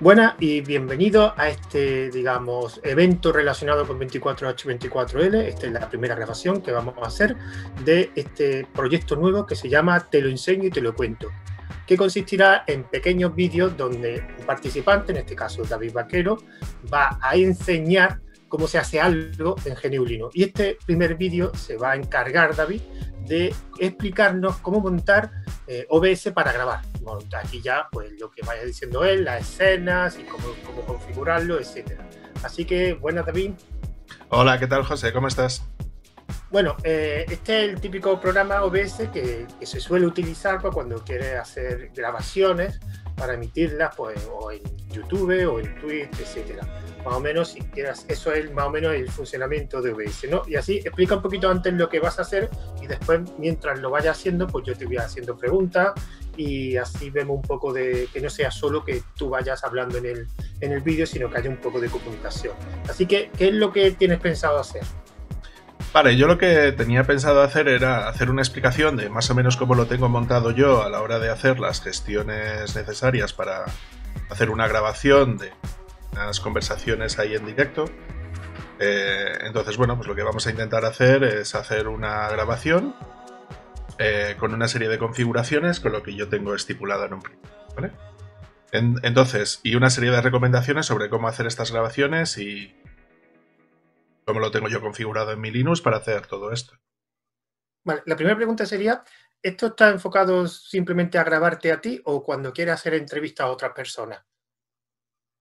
Buenas y bienvenidos a este, digamos, evento relacionado con 24H24L. Esta es la primera grabación que vamos a hacer de este proyecto nuevo que se llama Te lo enseño y te lo cuento, que consistirá en pequeños vídeos donde un participante, en este caso David Vaquero, va a enseñar cómo se hace algo en Geneulino. Y este primer vídeo se va a encargar, David, de explicarnos cómo montar eh, OBS para grabar. Bueno, aquí ya, pues lo que vaya diciendo él, las escenas y cómo, configurarlo, etc. Así que, buenas, David. Hola, ¿qué tal, José? ¿Cómo estás? Bueno, eh, este es el típico programa OBS que, que se suele utilizar cuando quieres hacer grabaciones para emitirlas pues, o en YouTube o en Twitch, etcétera. Más o menos, si quieras, eso es más o menos el funcionamiento de OBS, ¿no? Y así explica un poquito antes lo que vas a hacer y después, mientras lo vayas haciendo, pues yo te voy haciendo preguntas y así vemos un poco de que no sea solo que tú vayas hablando en el, en el vídeo, sino que haya un poco de comunicación. Así que, ¿qué es lo que tienes pensado hacer? Vale, yo lo que tenía pensado hacer era hacer una explicación de más o menos cómo lo tengo montado yo a la hora de hacer las gestiones necesarias para hacer una grabación de las conversaciones ahí en directo. Eh, entonces, bueno, pues lo que vamos a intentar hacer es hacer una grabación eh, con una serie de configuraciones con lo que yo tengo estipulado en un principio, entonces, y una serie de recomendaciones sobre cómo hacer estas grabaciones y cómo lo tengo yo configurado en mi Linux para hacer todo esto. Vale, la primera pregunta sería, ¿esto está enfocado simplemente a grabarte a ti o cuando quieres hacer entrevista a otra persona?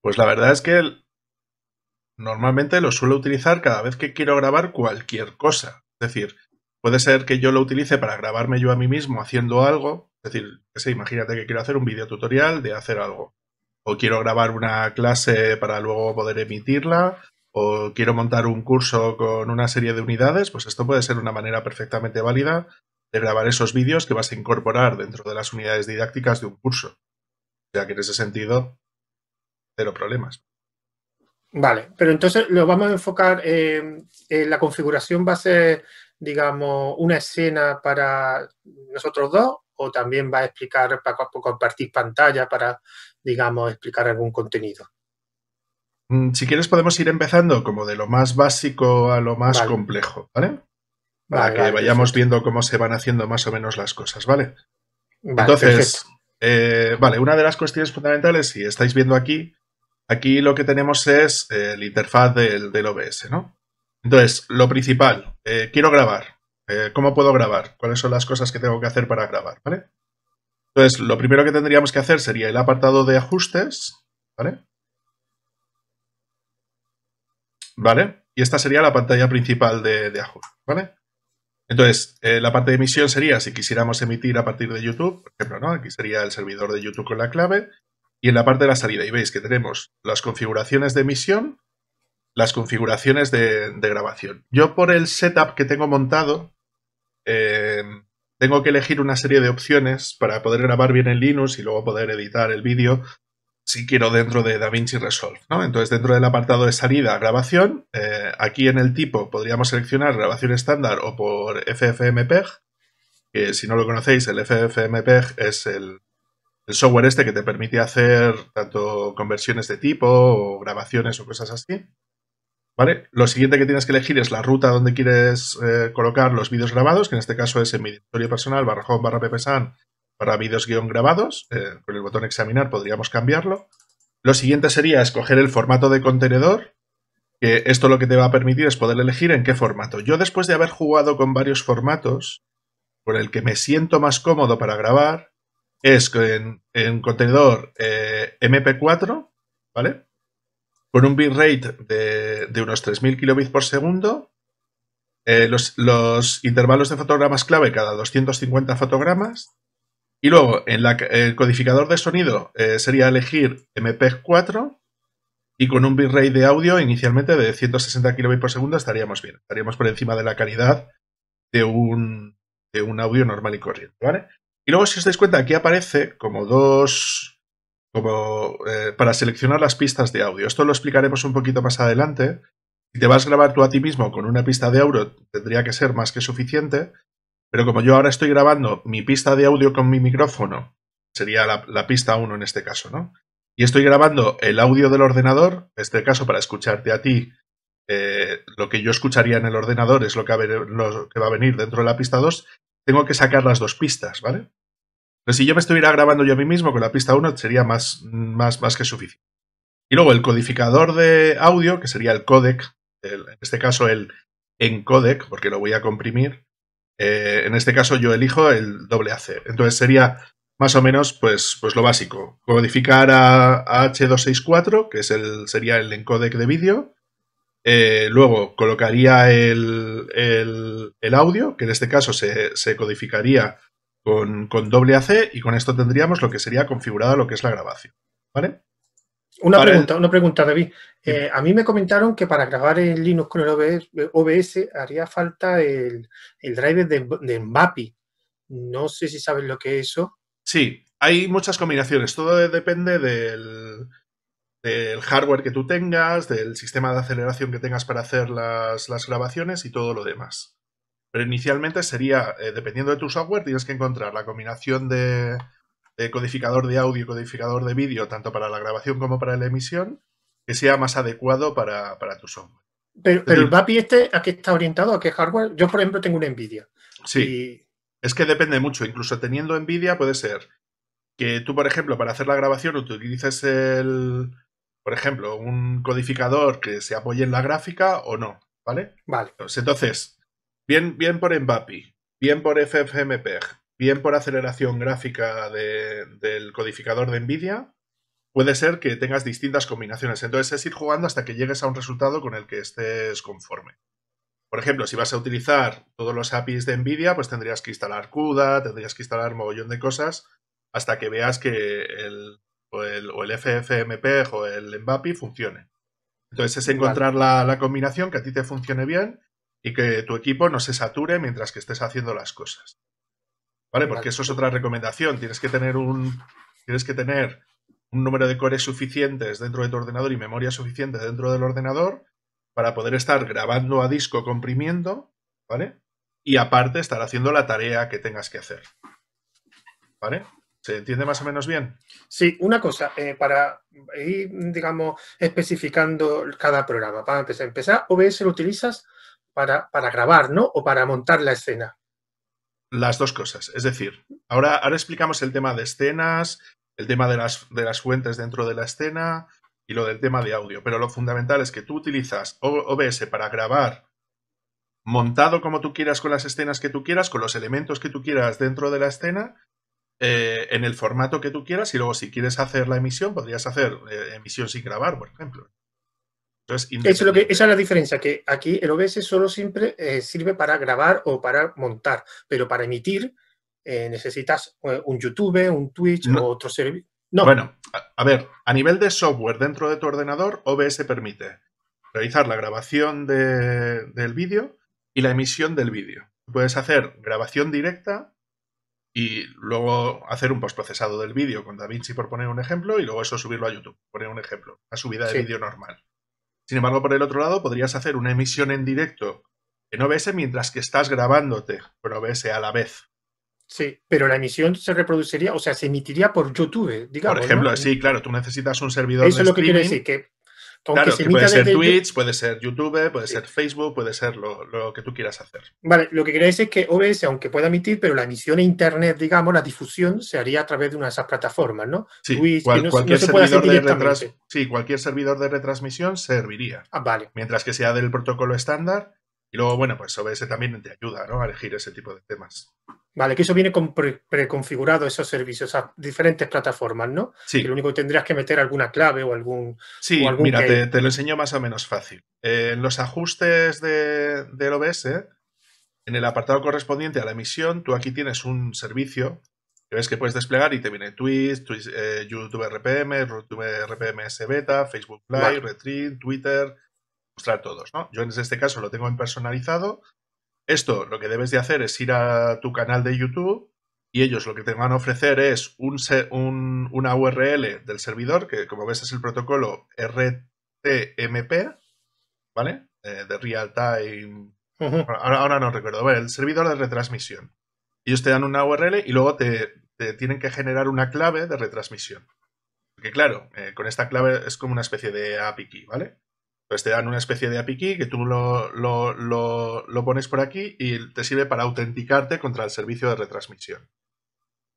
Pues la verdad es que normalmente lo suelo utilizar cada vez que quiero grabar cualquier cosa. Es decir, puede ser que yo lo utilice para grabarme yo a mí mismo haciendo algo. Es decir, imagínate que quiero hacer un video tutorial de hacer algo. O quiero grabar una clase para luego poder emitirla o quiero montar un curso con una serie de unidades, pues esto puede ser una manera perfectamente válida de grabar esos vídeos que vas a incorporar dentro de las unidades didácticas de un curso. O sea que en ese sentido, cero problemas. Vale, pero entonces lo vamos a enfocar, en eh, eh, la configuración va a ser, digamos, una escena para nosotros dos o también va a explicar, para compartir pantalla, para, digamos, explicar algún contenido. Mm, si quieres podemos ir empezando como de lo más básico a lo más complejo, ¿vale? Para que vayamos viendo cómo se van haciendo más o menos las cosas, ¿vale? Entonces, eh, vale, una de las cuestiones fundamentales, si estáis viendo aquí, aquí lo que tenemos es el eh, interfaz del, OBS, ¿no? Entonces, lo principal, eh, quiero grabar. ¿Cómo puedo grabar? ¿Cuáles son las cosas que tengo que hacer para grabar, ¿vale? Entonces, lo primero que tendríamos que hacer sería el apartado de ajustes, ¿vale? ¿vale? Y esta sería la pantalla principal de, de ¿vale? Entonces, eh, la parte de emisión sería si quisiéramos emitir a partir de YouTube, por ejemplo, ¿no? Aquí sería el servidor de YouTube con la clave. Y en la parte de la salida, y veis que tenemos las configuraciones de emisión, las configuraciones de, grabación. Yo por el setup que tengo montado, eh, tengo que elegir una serie de opciones para poder grabar bien en Linux y luego poder editar el vídeo si quiero dentro de DaVinci Resolve. ¿no? Entonces, dentro del apartado de salida, grabación, eh, aquí en el tipo podríamos seleccionar grabación estándar o por FFmpeg, que si no lo conocéis, el FFmpeg es el, software este que te permite hacer tanto conversiones de tipo o grabaciones o cosas así. ¿Vale? Lo siguiente que tienes que elegir es la ruta donde quieres eh, colocar los vídeos grabados, que en este caso es en mi directorio personal, barra home, barra ppsan, para vídeos guión grabados. Eh, con el botón examinar podríamos cambiarlo. Lo siguiente sería escoger el formato de contenedor, que esto lo que te va a permitir es poder elegir en qué formato. Yo después de haber jugado con varios formatos, por el que me siento más cómodo para grabar es en, en contenedor eh, MP4, ¿vale? Con un bitrate de, de unos 3.000 kilobits por segundo, eh, los, los intervalos de fotogramas clave cada 250 fotogramas, y luego, en el codificador de sonido eh, sería elegir MP4 y con un bitrate de audio inicialmente de 160 kb por segundo estaríamos bien. Estaríamos por encima de la calidad de un, audio normal y corriente, ¿vale? Y luego, si os dais cuenta, aquí aparece como dos... como eh, para seleccionar las pistas de audio. Esto lo explicaremos un poquito más adelante. Si te vas a grabar tú a ti mismo con una pista de audio, tendría que ser más que suficiente. Pero como yo ahora estoy grabando mi pista de audio con mi micrófono, sería la, pista 1 en este caso, ¿no? Y estoy grabando el audio del ordenador, en este caso para escucharte a ti, eh, lo que yo escucharía en el ordenador es lo que, va a venir dentro de la pista 2, tengo que sacar las dos pistas, ¿vale? Pero pues si yo me estuviera grabando yo a mí mismo con la pista 1 sería más, más, más que suficiente. Y luego el codificador de audio, que sería el codec, en este caso el encodec, porque lo voy a comprimir, eh, en este caso yo elijo el doble AC. Entonces sería más o menos pues, pues lo básico. Codificar a, H264, que es el, sería el encodec de vídeo. Eh, luego colocaría el, audio, que en este caso se, codificaría con, con doble AC y con esto tendríamos lo que sería configurado lo que es la grabación. ¿Vale? Una pregunta, una pregunta, David. Eh, a mí me comentaron que para grabar en Linux con el OBS, haría falta el, el driver de, de MAPI. No sé si sabes lo que es eso. Sí, hay muchas combinaciones. Todo depende del, del hardware que tú tengas, del sistema de aceleración que tengas para hacer las, grabaciones y todo lo demás. Pero inicialmente sería, eh, dependiendo de tu software, tienes que encontrar la combinación de, eh, codificador de audio y codificador de vídeo, tanto para la grabación como para la emisión, que sea más adecuado para, tu software. Pero, el VAPI este, ¿a qué está orientado? ¿A qué hardware? Yo, por ejemplo, tengo una NVIDIA. Sí. Es que depende mucho. Incluso teniendo NVIDIA puede ser que tú, por ejemplo, para hacer la grabación utilices el, por ejemplo, un codificador que se apoye en la gráfica o no, ¿vale? Vale. Entonces, bien, bien por NVAPI, bien por FFmpeg, bien por aceleración gráfica del codificador de NVIDIA, puede ser que tengas distintas combinaciones. Entonces es ir jugando hasta que llegues a un resultado con el que estés conforme. Por ejemplo, si vas a utilizar todos los APIs de NVIDIA, pues tendrías que instalar CUDA, tendrías que instalar mogollón de cosas hasta que veas que el, o el, o el FFmpeg o el funcione. Entonces es encontrar la, la combinación que a ti te funcione bien y que tu equipo no se sature mientras que estés haciendo las cosas. ¿Vale? Porque eso es otra recomendación. Tienes que tener un. Tienes que tener un número de cores suficientes dentro de tu ordenador y memoria suficiente dentro del ordenador para poder estar grabando a disco comprimiendo, ¿vale? Y aparte estar haciendo la tarea que tengas que hacer. ¿Vale? ¿Se entiende más o menos bien? Sí, una cosa, eh, para ir, digamos, especificando cada programa. Para empezar, empezar, OBS lo utilizas para, para grabar, ¿no? O para montar la escena las dos cosas. Es decir, ahora, ahora explicamos el tema de escenas, el tema de las, de las fuentes dentro de la escena y lo del tema de audio. Pero lo fundamental es que tú utilizas OBS para grabar montado como tú quieras, con las escenas que tú quieras, con los elementos que tú quieras dentro de la escena, eh, en el formato que tú quieras, y luego si quieres hacer la emisión, podrías hacer eh, emisión sin grabar, por ejemplo esa es la diferencia, que aquí el OBS solo siempre eh, sirve para grabar o para montar, pero para emitir eh, necesitas eh, un YouTube, un Twitch o otro servicio. No. Bueno, a, ver, a nivel de software dentro de tu ordenador, OBS permite realizar la grabación del vídeo y la emisión del vídeo. Puedes hacer grabación directa y luego hacer un postprocesado del vídeo con DaVinci por poner un ejemplo y luego eso subirlo a YouTube, por poner un ejemplo, la subida de vídeo normal. Sin embargo, por el otro lado, podrías hacer una emisión en directo en OBS mientras que estás grabándote por OBS a la vez. Sí, pero la emisión se reproduciría, o sea, se emitiría por YouTube, digamos. Por ejemplo, sí, claro, tú necesitas un servidor Eso de es lo que decir, que claro, puede ser Twitch, puede ser YouTube, puede ser Facebook, puede ser lo, que tú quieras hacer. Vale, lo que queréis es que OBS, aunque pueda emitir, pero la emisión a Internet, digamos, la difusión se haría a través de una de esas plataformas, ¿no? Twitch, cualquier sí, cualquier servidor de retransmisión serviría. Ah, vale. Mientras que sea del protocolo estándar, y luego, bueno, pues OBS también te ayuda ¿no? a elegir ese tipo de temas. Vale, que eso viene preconfigurado esos servicios a diferentes plataformas, ¿no? Sí. Que lo único que tendrías que meter alguna clave o algún. Sí, mira, te, te, lo enseño más o menos fácil. en eh, los ajustes de, del OBS, en el apartado correspondiente a la emisión, tú aquí tienes un servicio que ves que puedes desplegar y te viene Twitch, eh, YouTube RPM, YouTube RPMS Beta, Facebook Live, Retreat, Twitter, todos, ¿no? Yo en este caso lo tengo personalizado. Esto lo que debes de hacer es ir a tu canal de YouTube y ellos lo que te van a ofrecer es un, una URL del servidor, que como ves es el protocolo RTMP, ¿vale? Eh, de Real Time. Ahora, no recuerdo. el servidor de retransmisión. Ellos te dan una URL y luego te, tienen que generar una clave de retransmisión. Porque claro, eh, con esta clave es como una especie de API key, ¿vale? Pues te dan una especie de API que tú lo, pones por aquí y te sirve para autenticarte contra el servicio de retransmisión.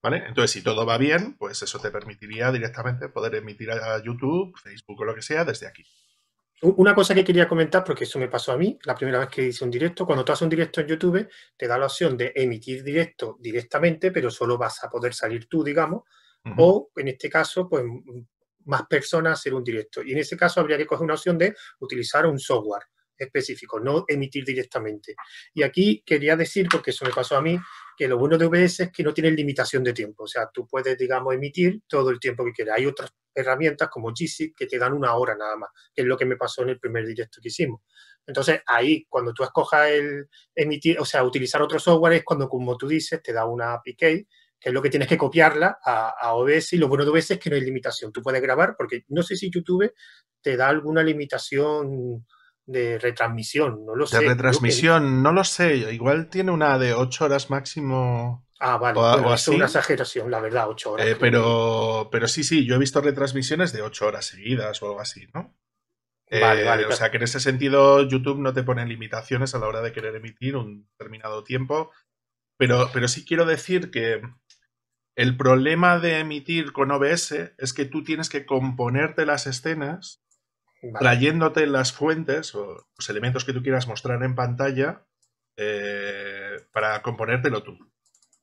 ¿Vale? Entonces, si todo va bien, pues eso te permitiría directamente poder emitir a YouTube, Facebook o lo que sea desde aquí. Una cosa que quería comentar, porque eso me pasó a mí la primera vez que hice un directo, cuando tú haces un directo en YouTube, te da la opción de emitir directo directamente, pero solo vas a poder salir tú, digamos, o en este caso, pues más personas en hacer un directo. Y en ese caso habría que coger una opción de utilizar un software específico, no emitir directamente. Y aquí quería decir, porque eso me pasó a mí, que lo bueno de OBS es que no tiene limitación de tiempo. O sea, tú puedes, digamos, emitir todo el tiempo que quieras. Hay otras herramientas como GC que te dan una hora nada más, que es lo que me pasó en el primer directo que hicimos. Entonces, ahí, cuando tú escojas el emitir, o sea, utilizar otro software, es cuando, como tú dices, te da una API que es lo que tienes que copiarla a, OBS y lo bueno de OBS es que no hay limitación. Tú puedes grabar porque no sé si YouTube te da alguna limitación de retransmisión, no lo sé. De retransmisión, no lo sé. Igual tiene una de 8 horas máximo. Ah, vale, es una exageración, la verdad, 8 horas. Eh, pero, pero sí, sí, yo he visto retransmisiones de 8 horas seguidas o algo así, ¿no? Vale, vale. Eh, o sea que en ese sentido YouTube no te pone limitaciones a la hora de querer emitir un determinado tiempo pero, sí quiero decir que el problema de emitir con OBS es que tú tienes que componerte las escenas trayéndote las fuentes o los elementos que tú quieras mostrar en pantalla eh, para componértelo tú.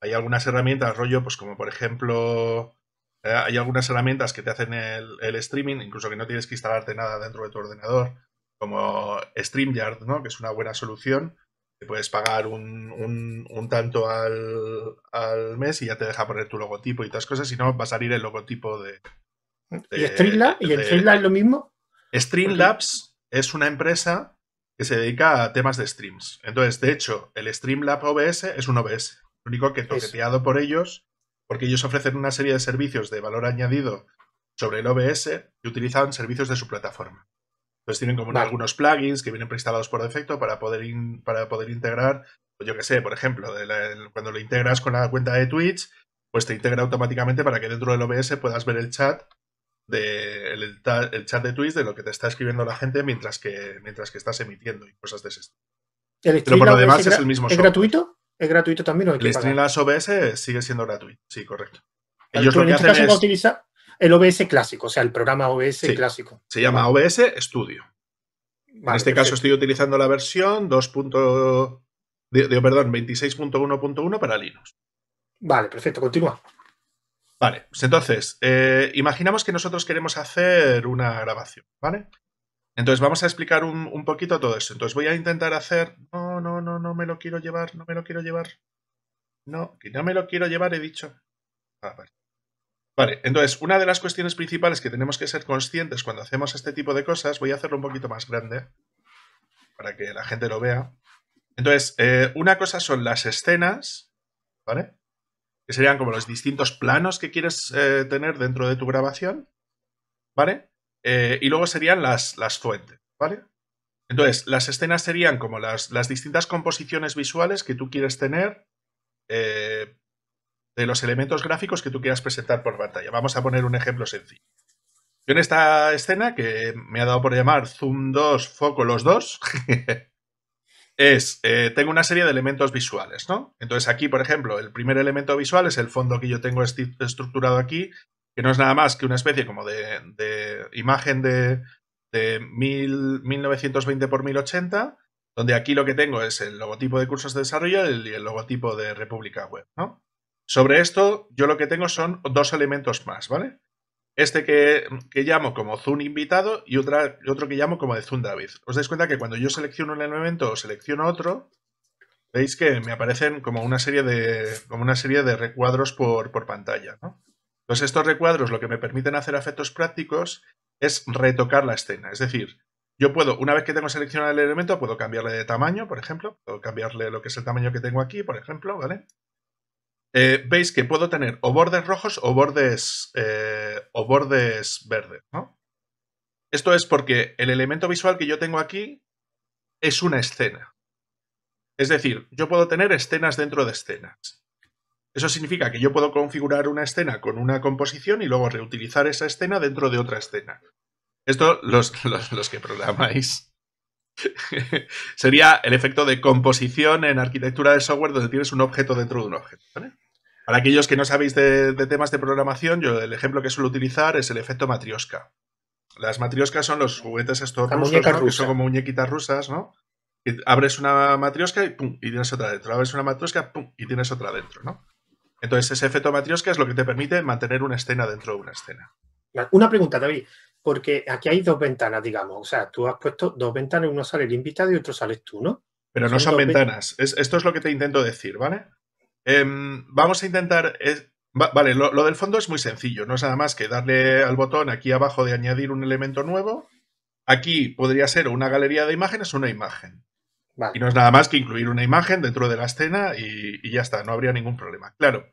Hay algunas herramientas, rollo, pues como por ejemplo, eh, hay algunas herramientas que te hacen el, el, streaming, incluso que no tienes que instalarte nada dentro de tu ordenador, como StreamYard, ¿no? Que es una buena solución puedes pagar un, un, tanto al, mes y ya te deja poner tu logotipo y todas cosas, si no va a salir el logotipo de... ¿Y Streamlabs? ¿Y es lo mismo? Streamlabs es una empresa que se dedica a temas de streams. Entonces, de hecho, el Streamlab OBS es un OBS, lo único que toqueteado por ellos, porque ellos ofrecen una serie de servicios de valor añadido sobre el OBS y utilizan servicios de su plataforma. Entonces tienen como algunos plugins que vienen preinstalados por defecto para poder, para poder integrar, pues yo qué sé, por ejemplo, cuando lo integras con la cuenta de Twitch, pues te integra automáticamente para que dentro del OBS puedas ver el chat de el, chat de Twitch de lo que te está escribiendo la gente mientras que mientras que estás emitiendo y cosas de ese Pero por lo demás es, el mismo. ¿Es gratuito? ¿Es gratuito también? O en las OBS sigue siendo gratuito, sí, correcto. Ellos lo el OBS clásico, o sea, el programa OBS clásico. Se llama OBS Studio. en este caso estoy utilizando la versión 2. perdón, 26.1.1 para Linux. Vale, perfecto, continúa. Vale, pues entonces, eh, imaginamos que nosotros queremos hacer una grabación, ¿vale? Entonces vamos a explicar un, un, poquito todo eso. Entonces voy a intentar hacer... No, no, no, no me lo quiero llevar, no me lo quiero llevar. No, que no me lo quiero llevar, he dicho. Ah, Vale, entonces, una de las cuestiones principales que tenemos que ser conscientes cuando hacemos este tipo de cosas, voy a hacerlo un poquito más grande para que la gente lo vea. Entonces, eh, una cosa son las escenas, ¿vale? Que serían como los distintos planos que quieres eh, tener dentro de tu grabación, ¿vale? Eh, y luego serían las, las fuentes, ¿vale? Entonces, las escenas serían como las, las distintas composiciones visuales que tú quieres tener de los elementos gráficos que tú quieras presentar por pantalla. Vamos a poner un ejemplo sencillo. Yo en esta escena, que me ha dado por llamar Zoom 2, Foco los dos, es, eh, tengo una serie de elementos visuales, ¿no? Entonces aquí, por ejemplo, el primer elemento visual es el fondo que yo tengo estructurado aquí, que no es nada más que una especie como de, imagen de, 1920 x 1080, donde aquí lo que tengo es el logotipo de cursos de desarrollo y el, el logotipo de República Web, ¿no? Sobre esto, yo lo que tengo son dos elementos más, ¿vale? Este que, llamo como Zoom invitado y otro que llamo como de Zoom David. Os dais cuenta que cuando yo selecciono un elemento o selecciono otro, veis que me aparecen como una serie de, como una serie de recuadros por, por pantalla, ¿no? Entonces estos recuadros lo que me permiten hacer efectos prácticos es retocar la escena. Es decir, yo puedo, una vez que tengo seleccionado el elemento, puedo cambiarle de tamaño, por ejemplo, puedo cambiarle lo que es el tamaño que tengo aquí, por ejemplo, ¿vale? Eh, veis que puedo tener o bordes rojos o bordes, eh, o bordes verdes, ¿no? Esto es porque el elemento visual que yo tengo aquí es una escena. Es decir, yo puedo tener escenas dentro de escenas. Eso significa que yo puedo configurar una escena con una composición y luego reutilizar esa escena dentro de otra escena. Esto, los, que programáis, sería el efecto de composición en arquitectura de software donde tienes un objeto dentro de un objeto. Para aquellos que no sabéis de, temas de programación, yo el ejemplo que suelo utilizar es el efecto matrioska. Las matrioscas son los juguetes estos rusos, que son como muñequitas rusas, ¿no? Y abres una matriosca y pum, y tienes otra dentro. Abres una matriosca, pum, y tienes otra dentro, ¿no? Entonces, ese efecto matriosca es lo que te permite mantener una escena dentro de una escena. Una pregunta, David, porque aquí hay dos ventanas, digamos. O sea, tú has puesto dos ventanas, uno sale el invitado y otro sales tú, ¿no? Pero no son, ventanas. esto es lo que te intento decir, ¿vale? Em, vamos a intentar... vale, lo, del fondo es muy sencillo, no es nada más que darle al botón aquí abajo de añadir un elemento nuevo. Aquí podría ser una galería de imágenes o una imagen. Y no es nada más que incluir una imagen dentro de la escena y, ya está, no habría ningún problema. Claro,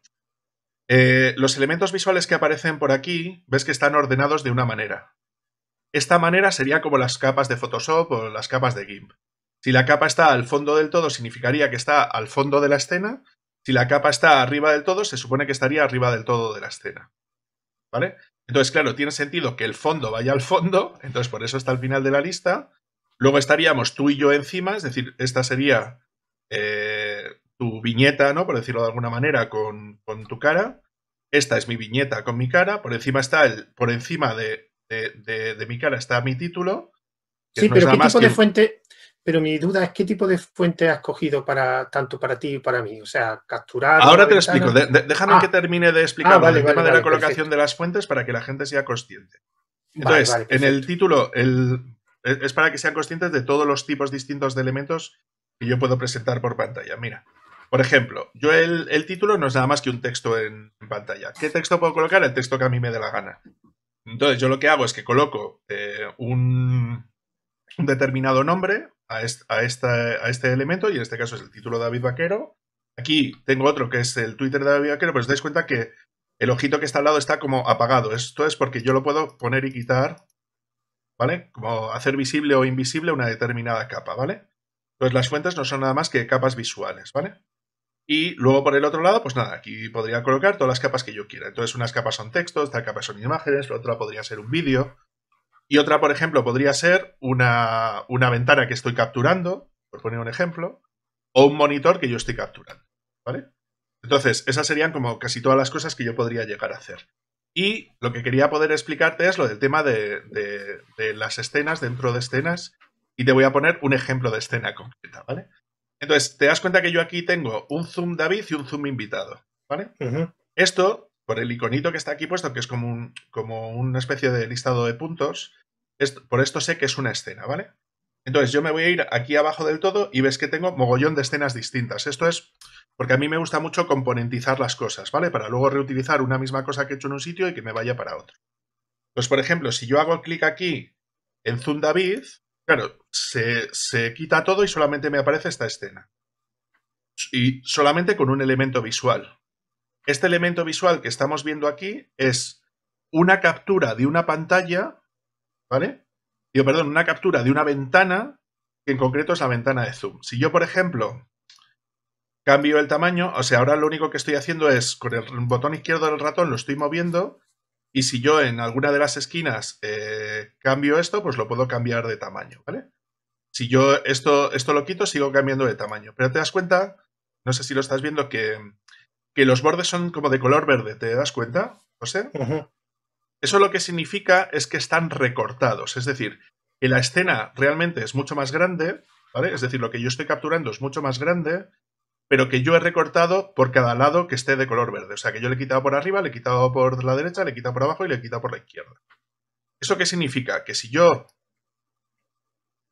eh, los elementos visuales que aparecen por aquí, ves que están ordenados de una manera. Esta manera sería como las capas de Photoshop o las capas de GIMP. Si la capa está al fondo del todo, significaría que está al fondo de la escena, si la capa está arriba del todo, se supone que estaría arriba del todo de la escena. ¿Vale? Entonces, claro, tiene sentido que el fondo vaya al fondo, entonces por eso está al final de la lista. Luego estaríamos tú y yo encima, es decir, esta sería eh, tu viñeta, ¿no? Por decirlo de alguna manera, con, con, tu cara. Esta es mi viñeta con mi cara. Por encima está el. Por encima de, de, de, de mi cara está mi título. Sí, pero ¿qué tipo de fuente? pero mi duda es qué tipo de fuente has cogido para tanto para ti y para mí. O sea, capturar. Ahora te lo explico. déjame ah. que termine de ah, explicar el tema de la colocación de las fuentes para que la gente sea consciente. Entonces, en el título, es para que sean conscientes de todos los tipos distintos de elementos que yo puedo presentar por pantalla. Mira, por ejemplo, yo el, título no es nada más que un texto en, pantalla. ¿Qué texto puedo colocar? El texto que a mí me dé la gana. Entonces, yo lo que hago es que coloco eh, un, un determinado nombre a, este, a, este elemento, y en este caso es el título David Vaquero. Aquí tengo otro que es el Twitter de David Vaquero, pero os dais cuenta que el ojito que está al lado está como apagado. Esto es porque yo lo puedo poner y quitar, ¿vale? Como hacer visible o invisible una determinada capa, ¿vale? Entonces pues las fuentes no son nada más que capas visuales, ¿vale? Y luego por el otro lado, pues nada, aquí podría colocar todas las capas que yo quiera. Entonces unas capas son textos, esta capa son imágenes, la otra podría ser un vídeo, y otra, por ejemplo, podría ser una, ventana que estoy capturando, por poner un ejemplo, o un monitor que yo estoy capturando. ¿Vale? Entonces, esas serían como casi todas las cosas que yo podría llegar a hacer. Y lo que quería poder explicarte es lo del tema de, las escenas dentro de escenas. Y te voy a poner un ejemplo de escena concreta, ¿vale? Entonces, te das cuenta que yo aquí tengo un zoom David y un zoom invitado, ¿vale? Esto por el iconito que está aquí puesto, que es como, como una especie de listado de puntos, por esto sé que es una escena, ¿vale? Entonces yo me voy a ir aquí abajo del todo y ves que tengo mogollón de escenas distintas. Esto es porque a mí me gusta mucho componentizar las cosas, ¿vale? Para luego reutilizar una misma cosa que he hecho en un sitio y que me vaya para otro. Pues por ejemplo, si yo hago clic aquí en Zoom David, claro, se, se quita todo y solamente me aparece esta escena. Y solamente con un elemento visual. Este elemento visual que estamos viendo aquí es una captura de una pantalla, ¿vale? yo perdón, una captura de una ventana, que en concreto es la ventana de Zoom. Si yo, por ejemplo, cambio el tamaño, o sea, ahora lo único que estoy haciendo es con el botón izquierdo del ratón lo estoy moviendo y si yo en alguna de las esquinas eh, cambio esto, pues lo puedo cambiar de tamaño, ¿vale? Si yo esto, esto lo quito, sigo cambiando de tamaño. Pero te das cuenta, no sé si lo estás viendo, que que los bordes son como de color verde, ¿te das cuenta, José? sé. Eso lo que significa es que están recortados, es decir, que la escena realmente es mucho más grande, ¿vale? Es decir, lo que yo estoy capturando es mucho más grande, pero que yo he recortado por cada lado que esté de color verde. O sea, que yo le he quitado por arriba, le he quitado por la derecha, le he quitado por abajo y le he quitado por la izquierda. ¿Eso qué significa? Que si yo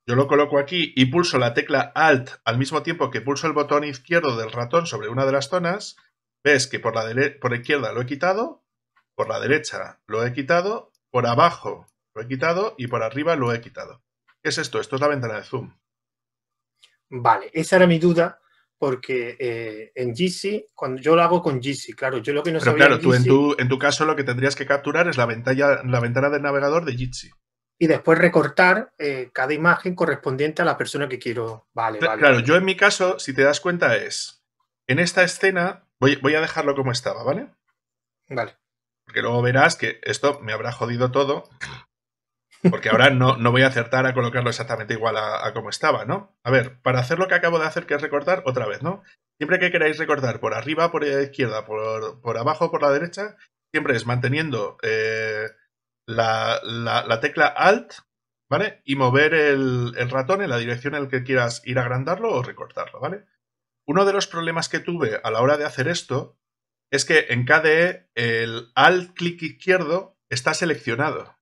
yo lo coloco aquí y pulso la tecla Alt al mismo tiempo que pulso el botón izquierdo del ratón sobre una de las zonas, ves que por la, izquierda lo he quitado, por la derecha lo he quitado, por abajo lo he quitado y por arriba lo he quitado. ¿Qué es esto? Esto es la ventana de zoom. Vale, esa era mi duda porque eh, en GC, cuando yo lo hago con GC, claro, yo lo que no sabía Claro, tú en, tu, caso lo que tendrías que capturar es la ventana, del navegador de Jitsi. Y después recortar eh, cada imagen correspondiente a la persona que quiero. Vale, vale. Claro, yo en mi caso, si te das cuenta, es en esta escena Voy, a dejarlo como estaba, ¿vale? Vale. Porque luego verás que esto me habrá jodido todo. Porque ahora no, no voy a acertar a colocarlo exactamente igual a, como estaba, ¿no? A ver, para hacer lo que acabo de hacer, que es recortar, otra vez, ¿no? Siempre que queráis recortar por arriba, por izquierda, por, abajo, por la derecha, siempre es manteniendo eh, la, tecla Alt, ¿vale? Y mover el, el ratón en la dirección en la que quieras ir a agrandarlo o recortarlo, ¿vale? uno de los problemas que tuve a la hora de hacer esto es que en KDE el alt clic izquierdo está seleccionado.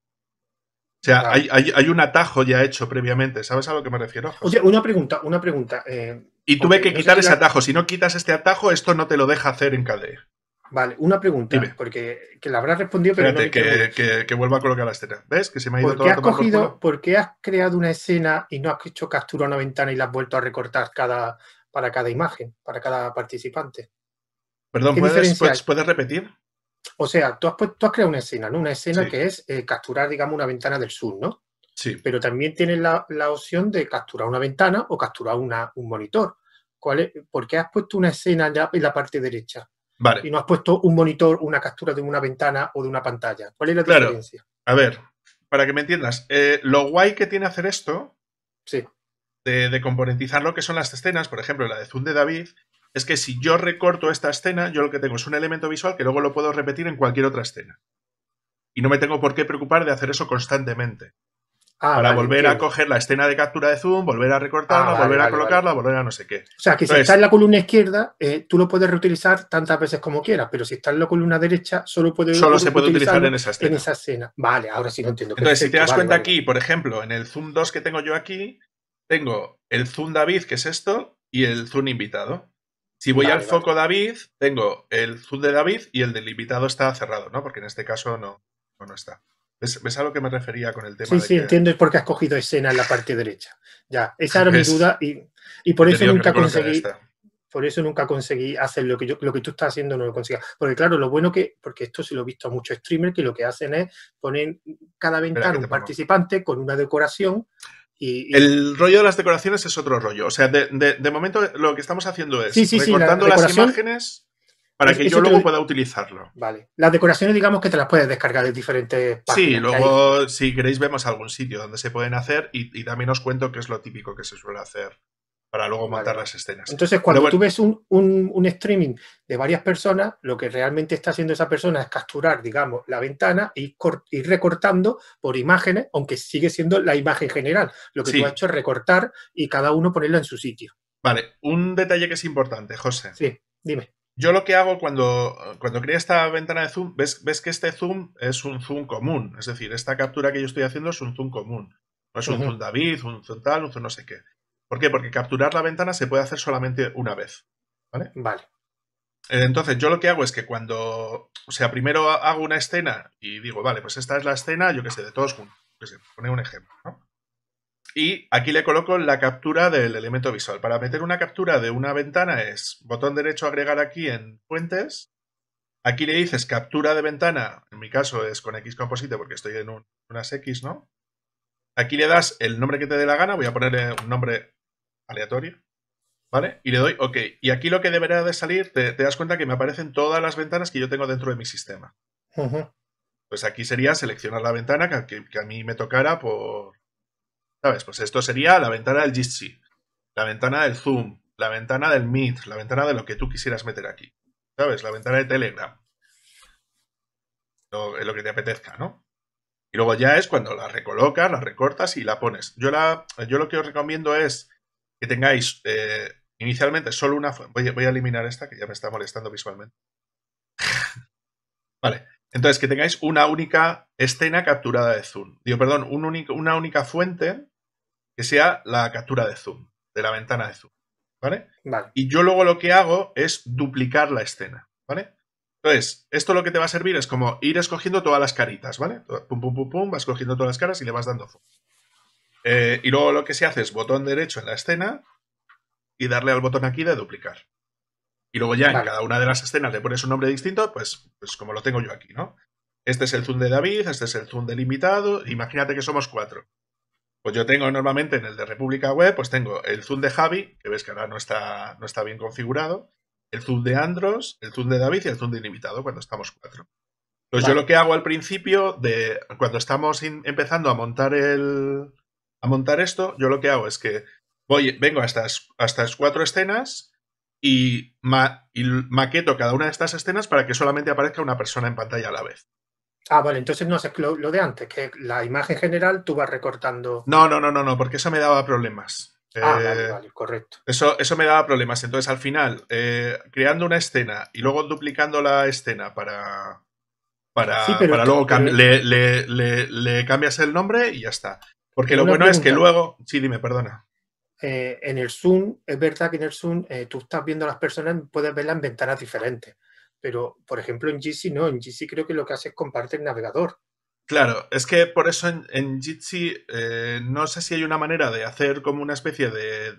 O sea, hay, un atajo ya hecho previamente, ¿sabes a lo que me refiero? Oye, una pregunta, una pregunta. Eh, y tuve que quitar ese atajo. Si no quitas este atajo, esto no te lo deja hacer en KDE. Vale, una pregunta, porque que la habrás respondido, pero no que, que, vuelva a colocar la escena. ¿Ves? Que se me ha ido todo el tiempo cogido, por qué has creado una escena y no has hecho captura a una ventana y la has vuelto a recortar cada, para cada imagen, para cada participante. Perdón, ¿puedes, puedes, repetir? O sea, tú has, creado una escena, ¿no? Una escena que es eh, capturar, digamos, una ventana del sur, ¿no? Sí. Pero también tienes la, opción de capturar una ventana o capturar un monitor. ¿Por qué has puesto una escena ya en la parte derecha? Vale. Y no has puesto un monitor, una captura de una ventana o de una pantalla. ¿Cuál es la diferencia? A ver, para que me entiendas, eh, lo guay que tiene hacer esto sí de, componentizar lo que son las escenas, por ejemplo, la de Zoom de David, es que si yo recorto esta escena, yo lo que tengo es un elemento visual que luego lo puedo repetir en cualquier otra escena. Y no me tengo por qué preocupar de hacer eso constantemente. Ah, para volver a coger la escena de captura de zoom, volver a recortarla, ah, volver a colocarla, volver a no sé qué. O sea, que si está en la columna izquierda, eh, tú lo puedes reutilizar tantas veces como quieras, pero si está en la columna derecha, solo, puede solo se puede utilizar en esa escena. esa escena. Vale, ahora sí lo entiendo. Entonces, si te das cuenta aquí, por ejemplo, en el zoom 2 que tengo yo aquí, tengo el Zoom David, que es esto, y el Zoom invitado. Si voy al foco David, tengo el Zoom de David y el del invitado está cerrado, ¿no? Porque en este caso no, no, está. ¿Ves, a lo que me refería con el tema? Sí, sí, entiendo, es porque has cogido escena en la parte derecha. Ya, esa era mi duda y, por eso nunca conseguí por eso nunca conseguí hacer lo que yo, lo que tú estás haciendo no lo consigas. Porque claro, lo bueno que, porque esto se lo he visto a muchos streamers que lo que hacen es poner cada ventana un participante con una decoración el rollo de las decoraciones es otro rollo. O sea, de, momento lo que estamos haciendo es recortando las imágenes para que yo luego pueda utilizarlo. Vale. Las decoraciones, digamos que te las puedes descargar de diferentes páginas. Sí, luego, si queréis, vemos algún sitio donde se pueden hacer y, y, también os cuento qué es lo típico que se suele hacer para luego matar las escenas. Entonces, cuando tú ves un, streaming de varias personas, lo que realmente está haciendo esa persona es capturar, digamos, la ventana e ir, recortando por imágenes, aunque sigue siendo la imagen general. Lo que tú has hecho es recortar y cada uno ponerlo en su sitio. Vale, un detalle que es importante, José. Sí, dime. Yo lo que hago cuando, cuando crea esta ventana de zoom, ves, ves, que este zoom es un zoom común. Es decir, esta captura que yo estoy haciendo es un zoom común. No es un zoom David, un zoom tal, un zoom no sé qué. ¿Por qué? Porque capturar la ventana se puede hacer solamente una vez. ¿Vale? Vale. Eh, entonces, yo lo que hago es que cuando. O sea, primero hago una escena y digo, vale, pues esta es la escena, yo que sé, de todos juntos. pone un ejemplo, Y aquí le coloco la captura del elemento visual. Para meter una captura de una ventana es botón derecho agregar aquí en fuentes. Aquí le dices captura de ventana. En mi caso es con X Composite porque estoy en unas X, ¿no? Aquí le das el nombre que te dé la gana. Voy a ponerle un nombre aleatorio, ¿vale? Y le doy OK. Y aquí lo que debería de salir, te, das cuenta que me aparecen todas las ventanas que yo tengo dentro de mi sistema. Pues aquí sería seleccionar la ventana que, a mí me tocara por... ¿Sabes? Pues esto sería la ventana del Jitsi, la ventana del Zoom, la ventana del Meet, la ventana de lo que tú quisieras meter aquí. ¿Sabes? La ventana de Telegram. Lo, que te apetezca, ¿no? Y luego ya es cuando la recolocas, la recortas y la pones. Yo, la, yo lo que os recomiendo es que tengáis eh, inicialmente solo una... Voy, voy, a eliminar esta que ya me está molestando visualmente. vale. Entonces, que tengáis una única escena capturada de Zoom. Digo, perdón, una única fuente que sea la captura de Zoom, de la ventana de Zoom. ¿Vale? ¿Vale? Y yo luego lo que hago es duplicar la escena, ¿vale? Entonces, esto lo que te va a servir es como ir escogiendo todas las caritas, ¿vale? Pum, pum, pum, pum, vas cogiendo todas las caras y le vas dando zoom. Eh, y luego lo que se hace es botón derecho en la escena y darle al botón aquí de duplicar. Y luego ya en cada una de las escenas le pones un nombre distinto, pues, pues como lo tengo yo aquí, ¿no? Este es el zoom de David, este es el zoom delimitado. imagínate que somos cuatro. Pues yo tengo normalmente en el de República Web, pues tengo el zoom de Javi, que ves que ahora no está, no está bien configurado, el zoom de Andros, el zoom de David y el zoom del invitado cuando estamos cuatro. Pues yo lo que hago al principio, de cuando estamos empezando a montar el, a montar esto, yo lo que hago es que voy, vengo a estas, cuatro escenas y, maqueto cada una de estas escenas para que solamente aparezca una persona en pantalla a la vez. Ah, vale, entonces no sé lo, de antes, que la imagen general tú vas recortando. No, no, no, no, no, porque eso me daba problemas. Ah, vale, eh, correcto. Eso, eso me daba problemas. Entonces, al final, eh, creando una escena y luego duplicando la escena para, para, para luego le, cambias el nombre y ya está. Porque lo bueno es que luego. Sí, dime, perdona. Eh, en el Zoom, es verdad que en el Zoom eh, tú estás viendo a las personas, puedes verlas en ventanas diferentes. Pero, por ejemplo, en Jitsi no, en Jitsi creo que lo que hace es compartir el navegador. Claro, es que por eso en, Jitsi eh, no sé si hay una manera de hacer como una especie de,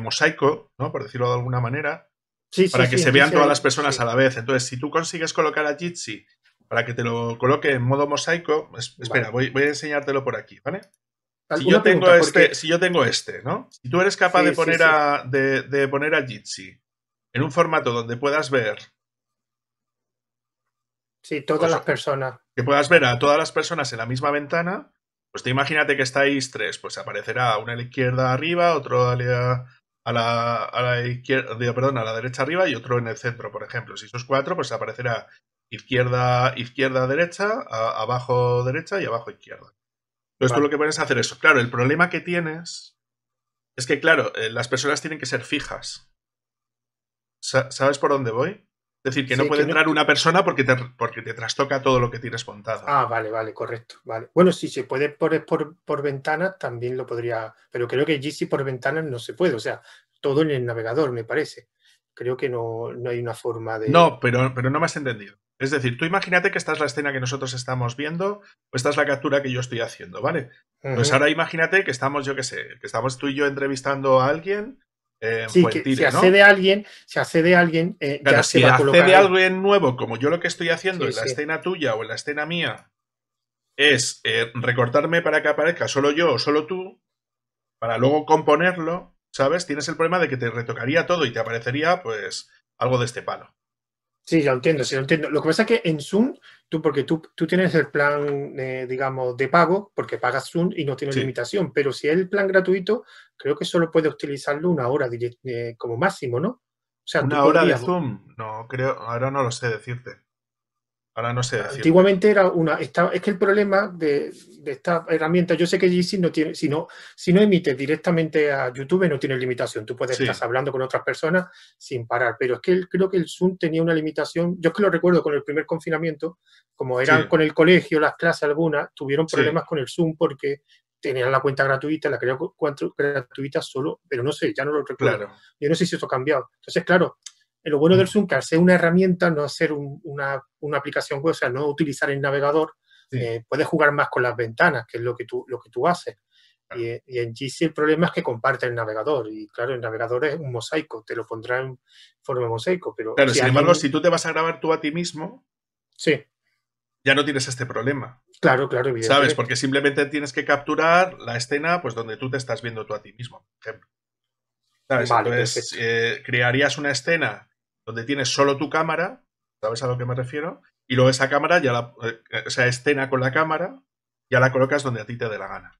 mosaico, ¿no? Por decirlo de alguna manera, sí, para que se vean todas las personas a la vez. Entonces, si tú consigues colocar a Jitsi para que te lo coloque en modo mosaico. Espera, voy, a enseñártelo por aquí, ¿vale? Si yo, tengo este, si yo tengo este, ¿no? Si tú eres capaz de, poner A, de, poner a Jitsi en un formato donde puedas ver Sí, todas las personas. Que puedas ver a todas las personas en la misma ventana. Pues te imagínate que estáis tres, pues aparecerá una a la izquierda arriba, otro a la, a la, a la izquierda, perdón, a la derecha arriba y otro en el centro, por ejemplo. Si esos cuatro, pues aparecerá izquierda, izquierda, derecha, abajo, derecha y abajo, izquierda. Entonces tú lo que puedes hacer eso. Claro, el problema que tienes es que, claro, eh, las personas tienen que ser fijas. ¿Sabes por dónde voy? Es decir, que no puede entrar una persona porque te, trastoca todo lo que tienes montado. Ah, vale, vale, correcto. Vale. Bueno, si se puede por, por, ventanas, también lo podría. Pero creo que GC por ventanas no se puede. O sea, todo en el navegador, me parece. Creo que no, no hay una forma de. No, pero, pero no me has entendido. Es decir, tú imagínate que esta es la escena que nosotros estamos viendo o esta es la captura que yo estoy haciendo, ¿vale? Pues ahora imagínate que estamos, yo qué sé, que estamos tú y yo entrevistando a alguien. Eh, sí, pues que si accede alguien, si accede a alguien, ya se va alguien nuevo, como yo lo que estoy haciendo en la escena tuya o en la escena mía, es eh, recortarme para que aparezca solo yo o solo tú, para luego componerlo, ¿sabes? Tienes el problema de que te retocaría todo y te aparecería, pues, algo de este palo. Sí, lo entiendo, sí, lo entiendo. Lo que pasa es que en Zoom, tú, porque tú, tú tienes el plan, eh, digamos, de pago, porque pagas Zoom y no tienes limitación, pero si es el plan gratuito, creo que solo puedes utilizarlo una hora eh, como máximo, ¿no? una hora de Zoom, no creo, ahora no lo sé decirte no sé Antiguamente era una. Esta, es que el problema de, esta herramienta, yo sé que GC no tiene, si no, si no emites directamente a YouTube, no tiene limitación. Tú puedes estar hablando con otras personas sin parar. Pero es que creo que el Zoom tenía una limitación. Yo es que lo recuerdo con el primer confinamiento, como eran con el colegio, las clases algunas, tuvieron problemas con el Zoom porque tenían la cuenta gratuita, la cuatro gratuita solo, pero no sé, ya no lo recuerdo. Yo no sé si eso ha cambiado. Entonces, claro, lo bueno mm. del Zoom, que al ser una herramienta, no ser una, una, aplicación web, o sea, no utilizar el navegador. Eh, puedes jugar más con las ventanas, que es lo que tú, lo que tú haces. Y, y, en GC el problema es que comparte el navegador. Y claro, el navegador es un mosaico, te lo pondrá en forma de mosaico. Pero sin embargo, si tú te vas a grabar tú a ti mismo, sí. ya no tienes este problema. Claro, claro, ¿Sabes? Porque simplemente tienes que capturar la escena pues donde tú te estás viendo tú a ti mismo, ejemplo. ¿Sabes? Entonces, eh, crearías una escena donde tienes solo tu cámara, ¿sabes a lo que me refiero? Y luego esa cámara, ya la, eh, esa escena con la cámara, ya la colocas donde a ti te dé la gana.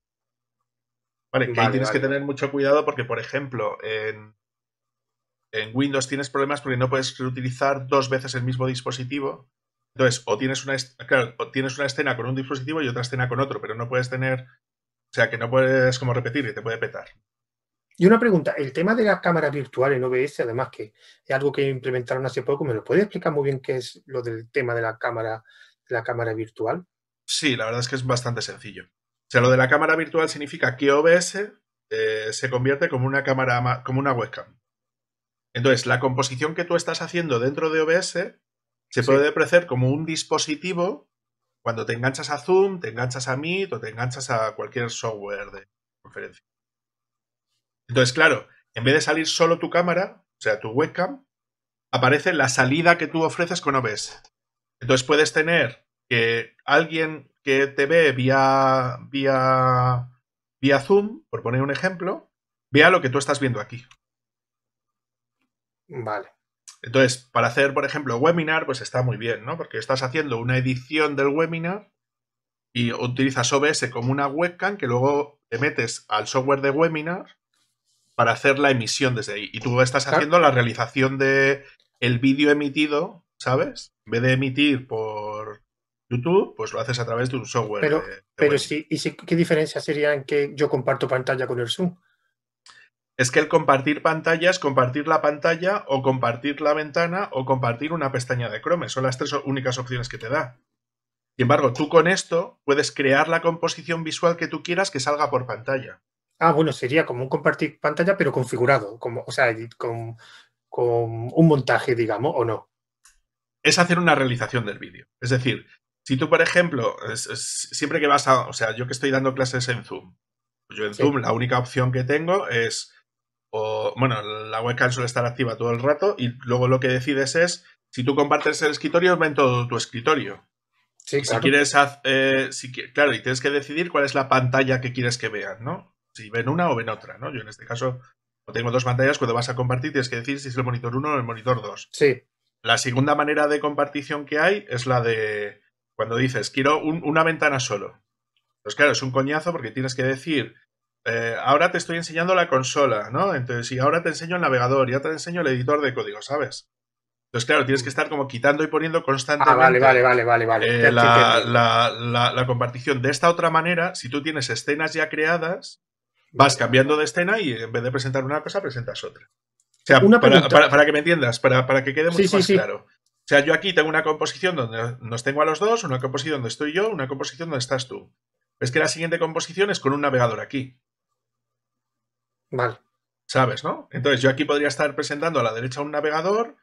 Vale, que tienes que tener mucho cuidado porque, por ejemplo, en, Windows tienes problemas porque no puedes reutilizar dos veces el mismo dispositivo. Entonces, o tienes una, o tienes una escena con un dispositivo y otra escena con otro, pero no puedes tener, o sea, que no puedes como repetir y te puede petar. Y una pregunta, el tema de la cámara virtual en OBS, además que es algo que implementaron hace poco, ¿me lo puede explicar muy bien qué es lo del tema de la cámara, la cámara virtual? Sí, la verdad es que es bastante sencillo. O sea, lo de la cámara virtual significa que OBS eh, se convierte como una cámara, como una webcam. Entonces, la composición que tú estás haciendo dentro de OBS se puede ofrecer como un dispositivo cuando te enganchas a Zoom, te enganchas a Meet o te enganchas a cualquier software de conferencia. Entonces, claro, en vez de salir solo tu cámara, o sea, tu webcam, aparece la salida que tú ofreces con OBS. Entonces puedes tener que alguien que te ve vía, vía, vía Zoom, por poner un ejemplo, vea lo que tú estás viendo aquí. Vale. Entonces, para hacer, por ejemplo, webinar, pues está muy bien, ¿no? Porque estás haciendo una edición del webinar y utilizas OBS como una webcam que luego te metes al software de webinar para hacer la emisión desde ahí. Y tú estás haciendo la realización de el vídeo emitido, ¿sabes? En vez de emitir por YouTube, pues lo haces a través de un software. Pero, pero sí, ¿y si, qué diferencia sería en que yo comparto pantalla con el Zoom? Es que el compartir pantalla es compartir la pantalla o compartir la ventana o compartir una pestaña de Chrome. Son las tres únicas opciones que te da. Sin embargo, tú con esto puedes crear la composición visual que tú quieras que salga por pantalla. Ah, bueno, sería como un compartir pantalla, pero configurado, como, o sea, con, un montaje, digamos, o no. Es hacer una realización del vídeo. Es decir, si tú, por ejemplo, siempre que vas a, o sea, yo que estoy dando clases en Zoom, pues yo en Zoom la única opción que tengo es, bueno, la webcam suele estar activa todo el rato y luego lo que decides es, si tú compartes el escritorio, ven todo tu escritorio. Sí, claro. Eh, si quieres, claro, y tienes que decidir cuál es la pantalla que quieres que vean, ¿no? si ven una o ven otra, ¿no? Yo en este caso tengo dos pantallas, cuando vas a compartir tienes que decir si es el monitor 1 o el monitor 2. Sí. La segunda manera de compartición que hay es la de cuando dices, quiero una ventana solo. Pues claro, es un coñazo porque tienes que decir, eh, ahora te estoy enseñando la consola, ¿no? Entonces, y ahora te enseño el navegador, y ahora te enseño el editor de código, ¿sabes? Entonces, claro, tienes que estar como quitando y poniendo ah, constantemente. vale, vale, vale, vale, vale. Eh, la, compartición. De esta otra manera, si tú tienes escenas ya creadas, vas cambiando de escena y en vez de presentar una cosa, presentas otra. O sea, para, para, que me entiendas, para, que quede mucho más claro. O sea, yo aquí tengo una composición donde nos tengo a los dos, una composición donde estoy yo, una composición donde estás tú. Es que la siguiente composición es con un navegador aquí. Vale. ¿Sabes, no? Entonces yo aquí podría estar presentando a la derecha un navegador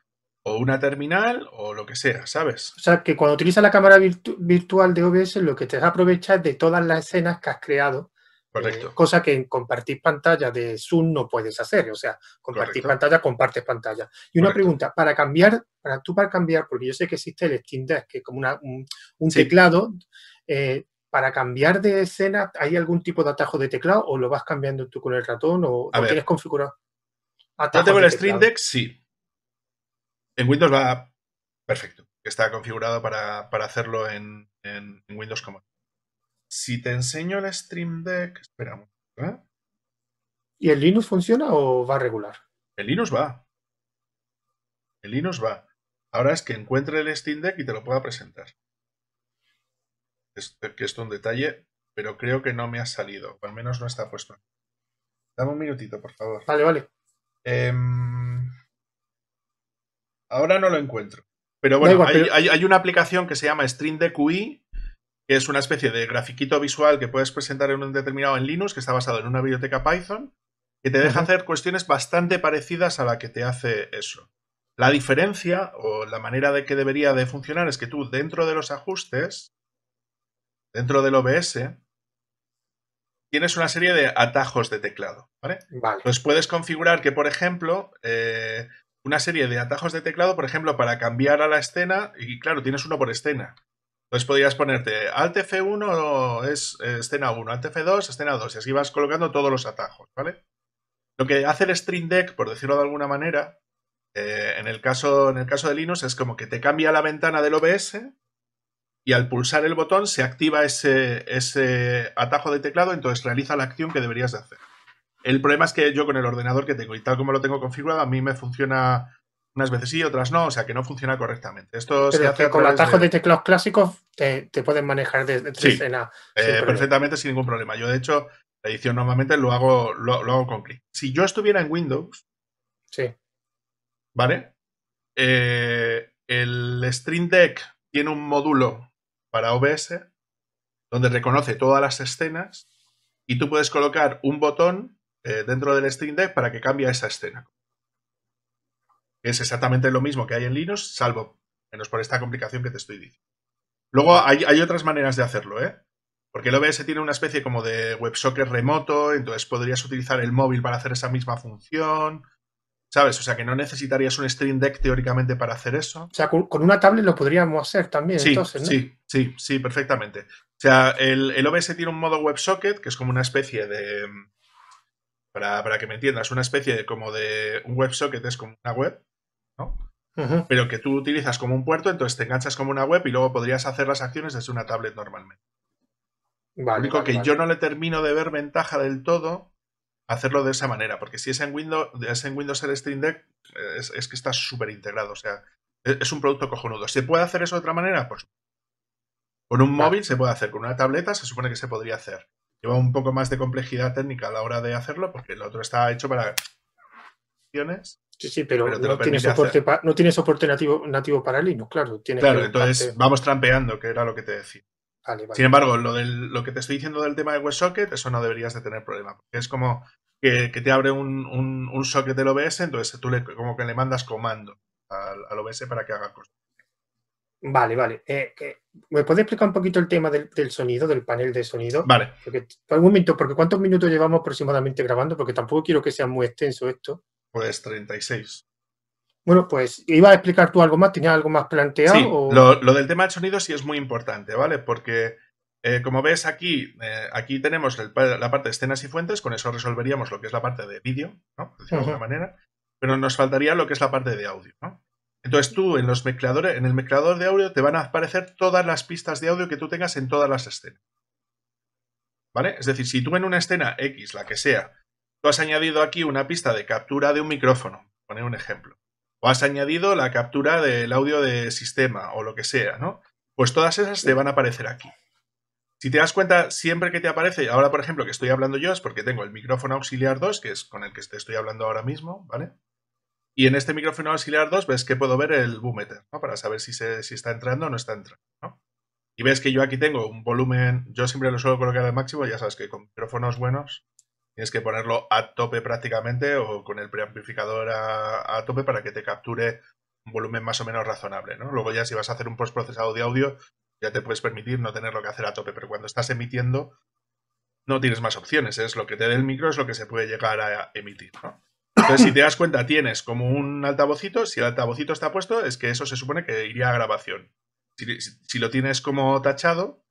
o una terminal o lo que sea, ¿sabes? O sea, que cuando utilizas la cámara virtual de OBS lo que te aprovecha de todas las escenas que has creado eh, cosa que en compartir pantalla de Zoom no puedes hacer. O sea, compartir pantalla, compartes pantalla. Y una pregunta, para cambiar, para tú para cambiar, porque yo sé que existe el Steam Deck, que es como un, teclado, eh, para cambiar de escena, ¿hay algún tipo de atajo de teclado o lo vas cambiando tú con el ratón o lo tienes configurado? Atajo tengo el Stream Deck, sí. En Windows va perfecto. Está configurado para, hacerlo en, en Windows como si te enseño el Stream Deck, esperamos. ¿eh? ¿Y el Linux funciona o va regular? El Linux va. El Linux va. Ahora es que encuentre el Steam Deck y te lo pueda presentar. que esto es un detalle, pero creo que no me ha salido. al menos no está puesto. Dame un minutito, por favor. Vale, vale. Em, ahora no lo encuentro. Pero bueno, hay, hay, una aplicación que se llama Stream Deck UI que es una especie de grafiquito visual que puedes presentar en un determinado en Linux, que está basado en una biblioteca Python, que te deja hacer cuestiones bastante parecidas a la que te hace eso. La diferencia o la manera de que debería de funcionar es que tú dentro de los ajustes, dentro del OBS, tienes una serie de atajos de teclado, ¿vale? Entonces puedes configurar que, por ejemplo, eh, una serie de atajos de teclado, por ejemplo, para cambiar a la escena, y claro, tienes uno por escena. Entonces pues podrías ponerte Alt F1 es eh, escena 1, Alt F2, escena 2, y así vas colocando todos los atajos, ¿vale? Lo que hace el String Deck, por decirlo de alguna manera, eh, en, el caso, en el caso de Linux es como que te cambia la ventana del OBS y al pulsar el botón se activa ese, ese atajo de teclado, entonces realiza la acción que deberías de hacer. El problema es que yo con el ordenador que tengo y tal como lo tengo configurado, a mí me funciona unas veces sí, otras no, o sea que no funciona correctamente. Esto con atajos de... de... teclados clásicos te, te pueden manejar de, escena, eh, perfectamente sin ningún problema. Yo, de hecho, la edición normalmente lo hago, lo, con clic. Si yo estuviera en Windows, ¿vale? Eh, el Stream Deck tiene un módulo para OBS donde reconoce todas las escenas y tú puedes colocar un botón eh, dentro del Stream Deck para que cambie esa escena es exactamente lo mismo que hay en Linux, salvo menos por esta complicación que te estoy diciendo. Luego hay, otras maneras de hacerlo, ¿eh? Porque el OBS tiene una especie como de WebSocket remoto, entonces podrías utilizar el móvil para hacer esa misma función. ¿Sabes? O sea que no necesitarías un Stream Deck teóricamente para hacer eso. O sea, con una tablet lo podríamos hacer también, sí, entonces, ¿no? Sí, sí, sí, perfectamente. O sea, el, OBS tiene un modo WebSocket, que es como una especie de. Para, para que me entiendas, una especie de, como de. Un WebSocket es como una web. ¿no? Pero que tú utilizas como un puerto, entonces te enganchas como una web y luego podrías hacer las acciones desde una tablet normalmente. Lo único que yo no le termino de ver ventaja del todo hacerlo de esa manera, porque si es en Windows, es en Windows el Stream Deck, es, que está súper integrado, o sea, e, es, un producto cojonudo. ¿Se puede hacer eso de otra manera? Pues con un móvil se puede hacer, con una tableta se supone que se podría hacer. Lleva un poco más de complejidad técnica a la hora de hacerlo, porque el otro está hecho para acciones Sí, sí, pero, no, tiene soporte nativo, para Linux, claro. Tiene claro, entonces vamos trampeando, que era lo que te decía. Sin embargo, lo, que te estoy diciendo del tema de WebSocket, eso no deberías de tener problema. Porque es como que, te abre un, socket del OBS, entonces tú le, como que le mandas comando al, OBS para que haga cosas. Vale, vale. Eh, ¿Me puedes explicar un poquito el tema del, sonido, del panel de sonido? Vale. Porque, un momento, porque ¿cuántos minutos llevamos aproximadamente grabando? Porque tampoco quiero que sea muy extenso esto. Pues 36. Bueno, pues iba a explicar tú algo más, ¿tenías algo más planteado? Sí, lo, del tema del sonido sí es muy importante, ¿vale? Porque, eh, como ves aquí, eh, aquí tenemos la parte de escenas y fuentes, con eso resolveríamos lo que es la parte de vídeo, ¿no? De manera, pero nos faltaría lo que es la parte de audio, ¿no? Entonces tú en los mezcladores, en el mezclador de audio te van a aparecer todas las pistas de audio que tú tengas en todas las escenas. ¿Vale? Es decir, si tú en una escena X, la que sea, tú has añadido aquí una pista de captura de un micrófono, poner un ejemplo. O has añadido la captura del audio de sistema o lo que sea, ¿no? Pues todas esas te van a aparecer aquí. Si te das cuenta, siempre que te aparece, ahora por ejemplo que estoy hablando yo es porque tengo el micrófono auxiliar 2, que es con el que estoy hablando ahora mismo, ¿vale? Y en este micrófono auxiliar 2 ves que puedo ver el boometer, ¿no? Para saber si, si está entrando o no está entrando, ¿no? Y ves que yo aquí tengo un volumen, yo siempre lo suelo colocar al máximo, ya sabes que con micrófonos buenos Tienes que ponerlo a tope prácticamente o con el preamplificador a, tope para que te capture un volumen más o menos razonable, ¿no? Luego ya si vas a hacer un postprocesado de audio, ya te puedes permitir no tenerlo que hacer a tope, pero cuando estás emitiendo no tienes más opciones, es lo que te dé el micro, es lo que se puede llegar a emitir, Entonces, si te das cuenta, tienes como un altavocito, si el altavocito está puesto, es que eso se supone que iría a grabación. Si, si lo tienes como tachado,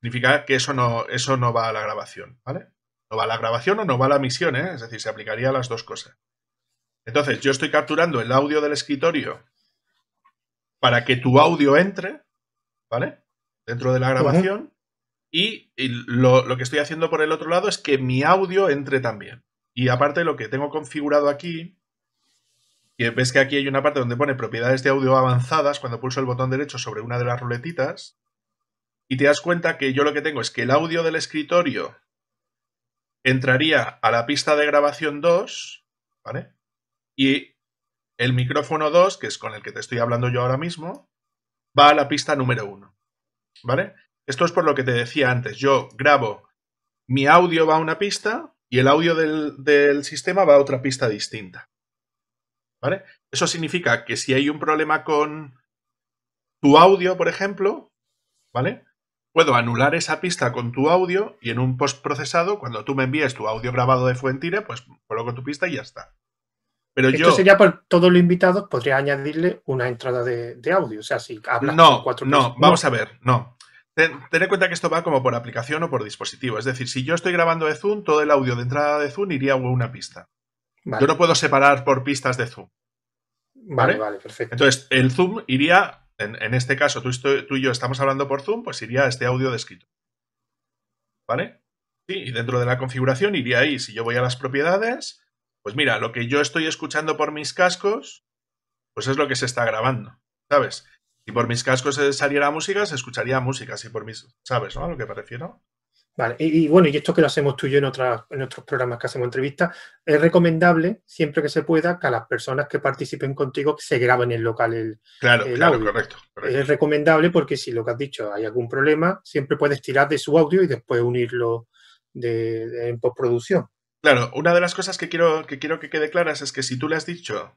significa que eso no, eso no va a la grabación, ¿vale? No va la grabación o no va la misión, eh? es decir, se aplicaría a las dos cosas. Entonces, yo estoy capturando el audio del escritorio para que tu audio entre, ¿vale? Dentro de la grabación. Y, lo, lo, que estoy haciendo por el otro lado es que mi audio entre también. Y aparte, lo que tengo configurado aquí, que ves que aquí hay una parte donde pone propiedades de audio avanzadas, cuando pulso el botón derecho sobre una de las ruletitas, y te das cuenta que yo lo que tengo es que el audio del escritorio entraría a la pista de grabación 2, ¿vale? Y el micrófono 2, que es con el que te estoy hablando yo ahora mismo, va a la pista número 1, ¿vale? Esto es por lo que te decía antes, yo grabo, mi audio va a una pista y el audio del, del sistema va a otra pista distinta, ¿vale? Eso significa que si hay un problema con tu audio, por ejemplo, ¿vale? Puedo anular esa pista con tu audio y en un post-procesado, cuando tú me envíes tu audio grabado de Fuentire, pues coloco tu pista y ya está. Pero Esto yo... sería por todos los invitados, podría añadirle una entrada de, audio. O sea, si habla no, cuatro No, vamos a ver, no. Ten, en cuenta que esto va como por aplicación o por dispositivo. Es decir, si yo estoy grabando de Zoom, todo el audio de entrada de Zoom iría a una pista. Yo no puedo separar por pistas de Zoom. vale, vale perfecto. Entonces, el Zoom iría en, este caso, tú, y yo estamos hablando por Zoom, pues iría este audio descrito, ¿Vale? Sí, y dentro de la configuración iría ahí. Si yo voy a las propiedades, pues mira, lo que yo estoy escuchando por mis cascos, pues es lo que se está grabando, ¿sabes? Si por mis cascos saliera música, se escucharía música, si por mis... ¿Sabes, no? A lo que prefiero Vale, y, bueno, y esto que lo hacemos tú y yo en, en otros programas que hacemos entrevistas, es recomendable siempre que se pueda que a las personas que participen contigo se graben en local el, claro, claro, Correcto, Es recomendable porque si lo que has dicho hay algún problema, siempre puedes tirar de su audio y después unirlo en postproducción. Claro, una de las cosas que quiero, que quiero que quede claras es que si tú le has dicho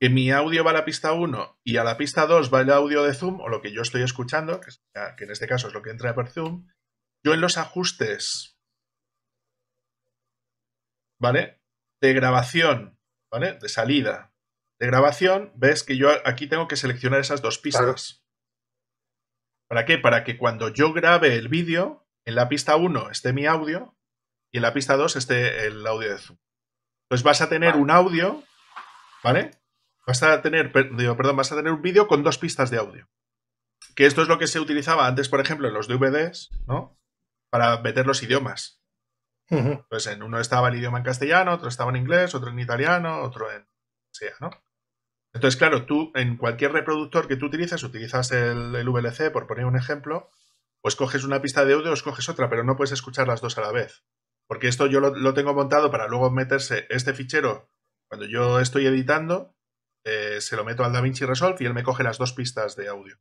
que mi audio va a la pista 1 y a la pista 2 va el audio de Zoom, o lo que yo estoy escuchando, que en este caso es lo que entra por Zoom, yo en los ajustes, ¿vale? De grabación, ¿vale? De salida, de grabación, ves que yo aquí tengo que seleccionar esas dos pistas. ¿Para qué? Para que cuando yo grabe el vídeo, en la pista 1 esté mi audio y en la pista 2 esté el audio de Zoom. Entonces vas a tener un audio, ¿vale? Vas a tener, perdón, vas a tener un vídeo con dos pistas de audio. Que esto es lo que se utilizaba antes, por ejemplo, en los DVDs, ¿no? para meter los idiomas. pues Entonces, en uno estaba el idioma en castellano, otro estaba en inglés, otro en italiano, otro en sea, ¿no? Entonces, claro, tú en cualquier reproductor que tú utilices, utilizas el, VLC, por poner un ejemplo, pues coges una pista de audio o coges otra, pero no puedes escuchar las dos a la vez. Porque esto yo lo, tengo montado para luego meterse este fichero. Cuando yo estoy editando, eh, se lo meto al DaVinci Resolve y él me coge las dos pistas de audio.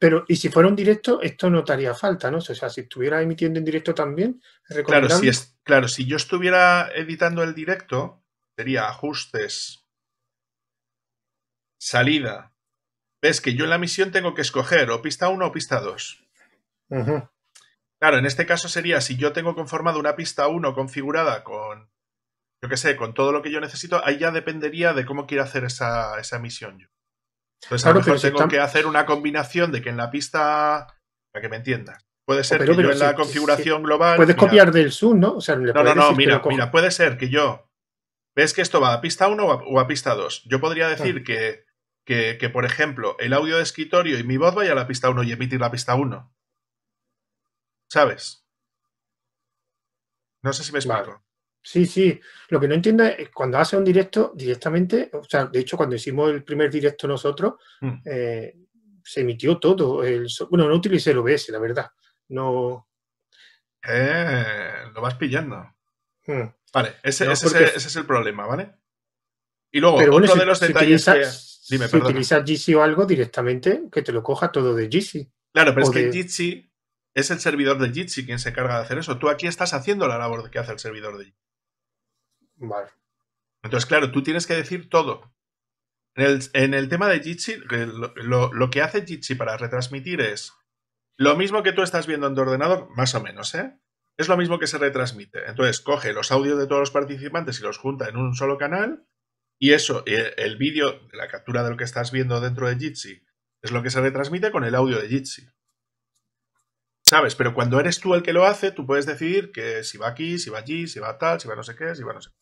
Pero, y si fuera un directo, esto no te falta, ¿no? O sea, si estuviera emitiendo en directo también, claro si, claro, si yo estuviera editando el directo, sería ajustes, salida. Ves que yo en la misión tengo que escoger o pista 1 o pista 2. Claro, en este caso sería si yo tengo conformado una pista 1 configurada con, yo qué sé, con todo lo que yo necesito, ahí ya dependería de cómo quiero hacer esa, esa misión yo. Entonces, claro, a lo mejor tengo que hacer una combinación de que en la pista, para que me entiendas, Puede oh, ser que yo en la configuración global. Puedes copiar del Zoom, ¿no? no, no, no, mira, mira, puede ser que yo. ¿Ves que esto va a pista 1 o, a, pista 2? Yo podría decir que, por ejemplo, el audio de escritorio y mi voz vaya a la pista 1 y emitir la pista 1. ¿Sabes? No sé si me explico. Sí, sí. Lo que no entiendo es cuando hace un directo directamente, o sea, de hecho, cuando hicimos el primer directo nosotros, mm. eh, se emitió todo. bueno, no utilicé el OBS, la verdad. No. Eh, lo vas pillando. Mm. Vale, ese, es el problema, ¿vale? Y luego, otro de los detalles utilizas, que... si utilizas Jitsi o algo directamente, que te lo coja todo de Jitsi. Claro, pero es que Jitsi es el servidor de Jitsi quien se carga de hacer eso. Tú aquí estás haciendo la labor que hace el servidor de Jitsi. Vale. Entonces, claro, tú tienes que decir todo. En el, tema de Jitsi, lo, que hace Jitsi para retransmitir es lo mismo que tú estás viendo en tu ordenador, más o menos, ¿eh? Es lo mismo que se retransmite. Entonces, coge los audios de todos los participantes y los junta en un solo canal. Y eso, eh, el, vídeo, la captura de lo que estás viendo dentro de Jitsi, es lo que se retransmite con el audio de Jitsi. ¿Sabes? Pero cuando eres tú el que lo hace, tú puedes decidir que si va aquí, si va allí, si va tal, si va no sé qué, si va no sé qué.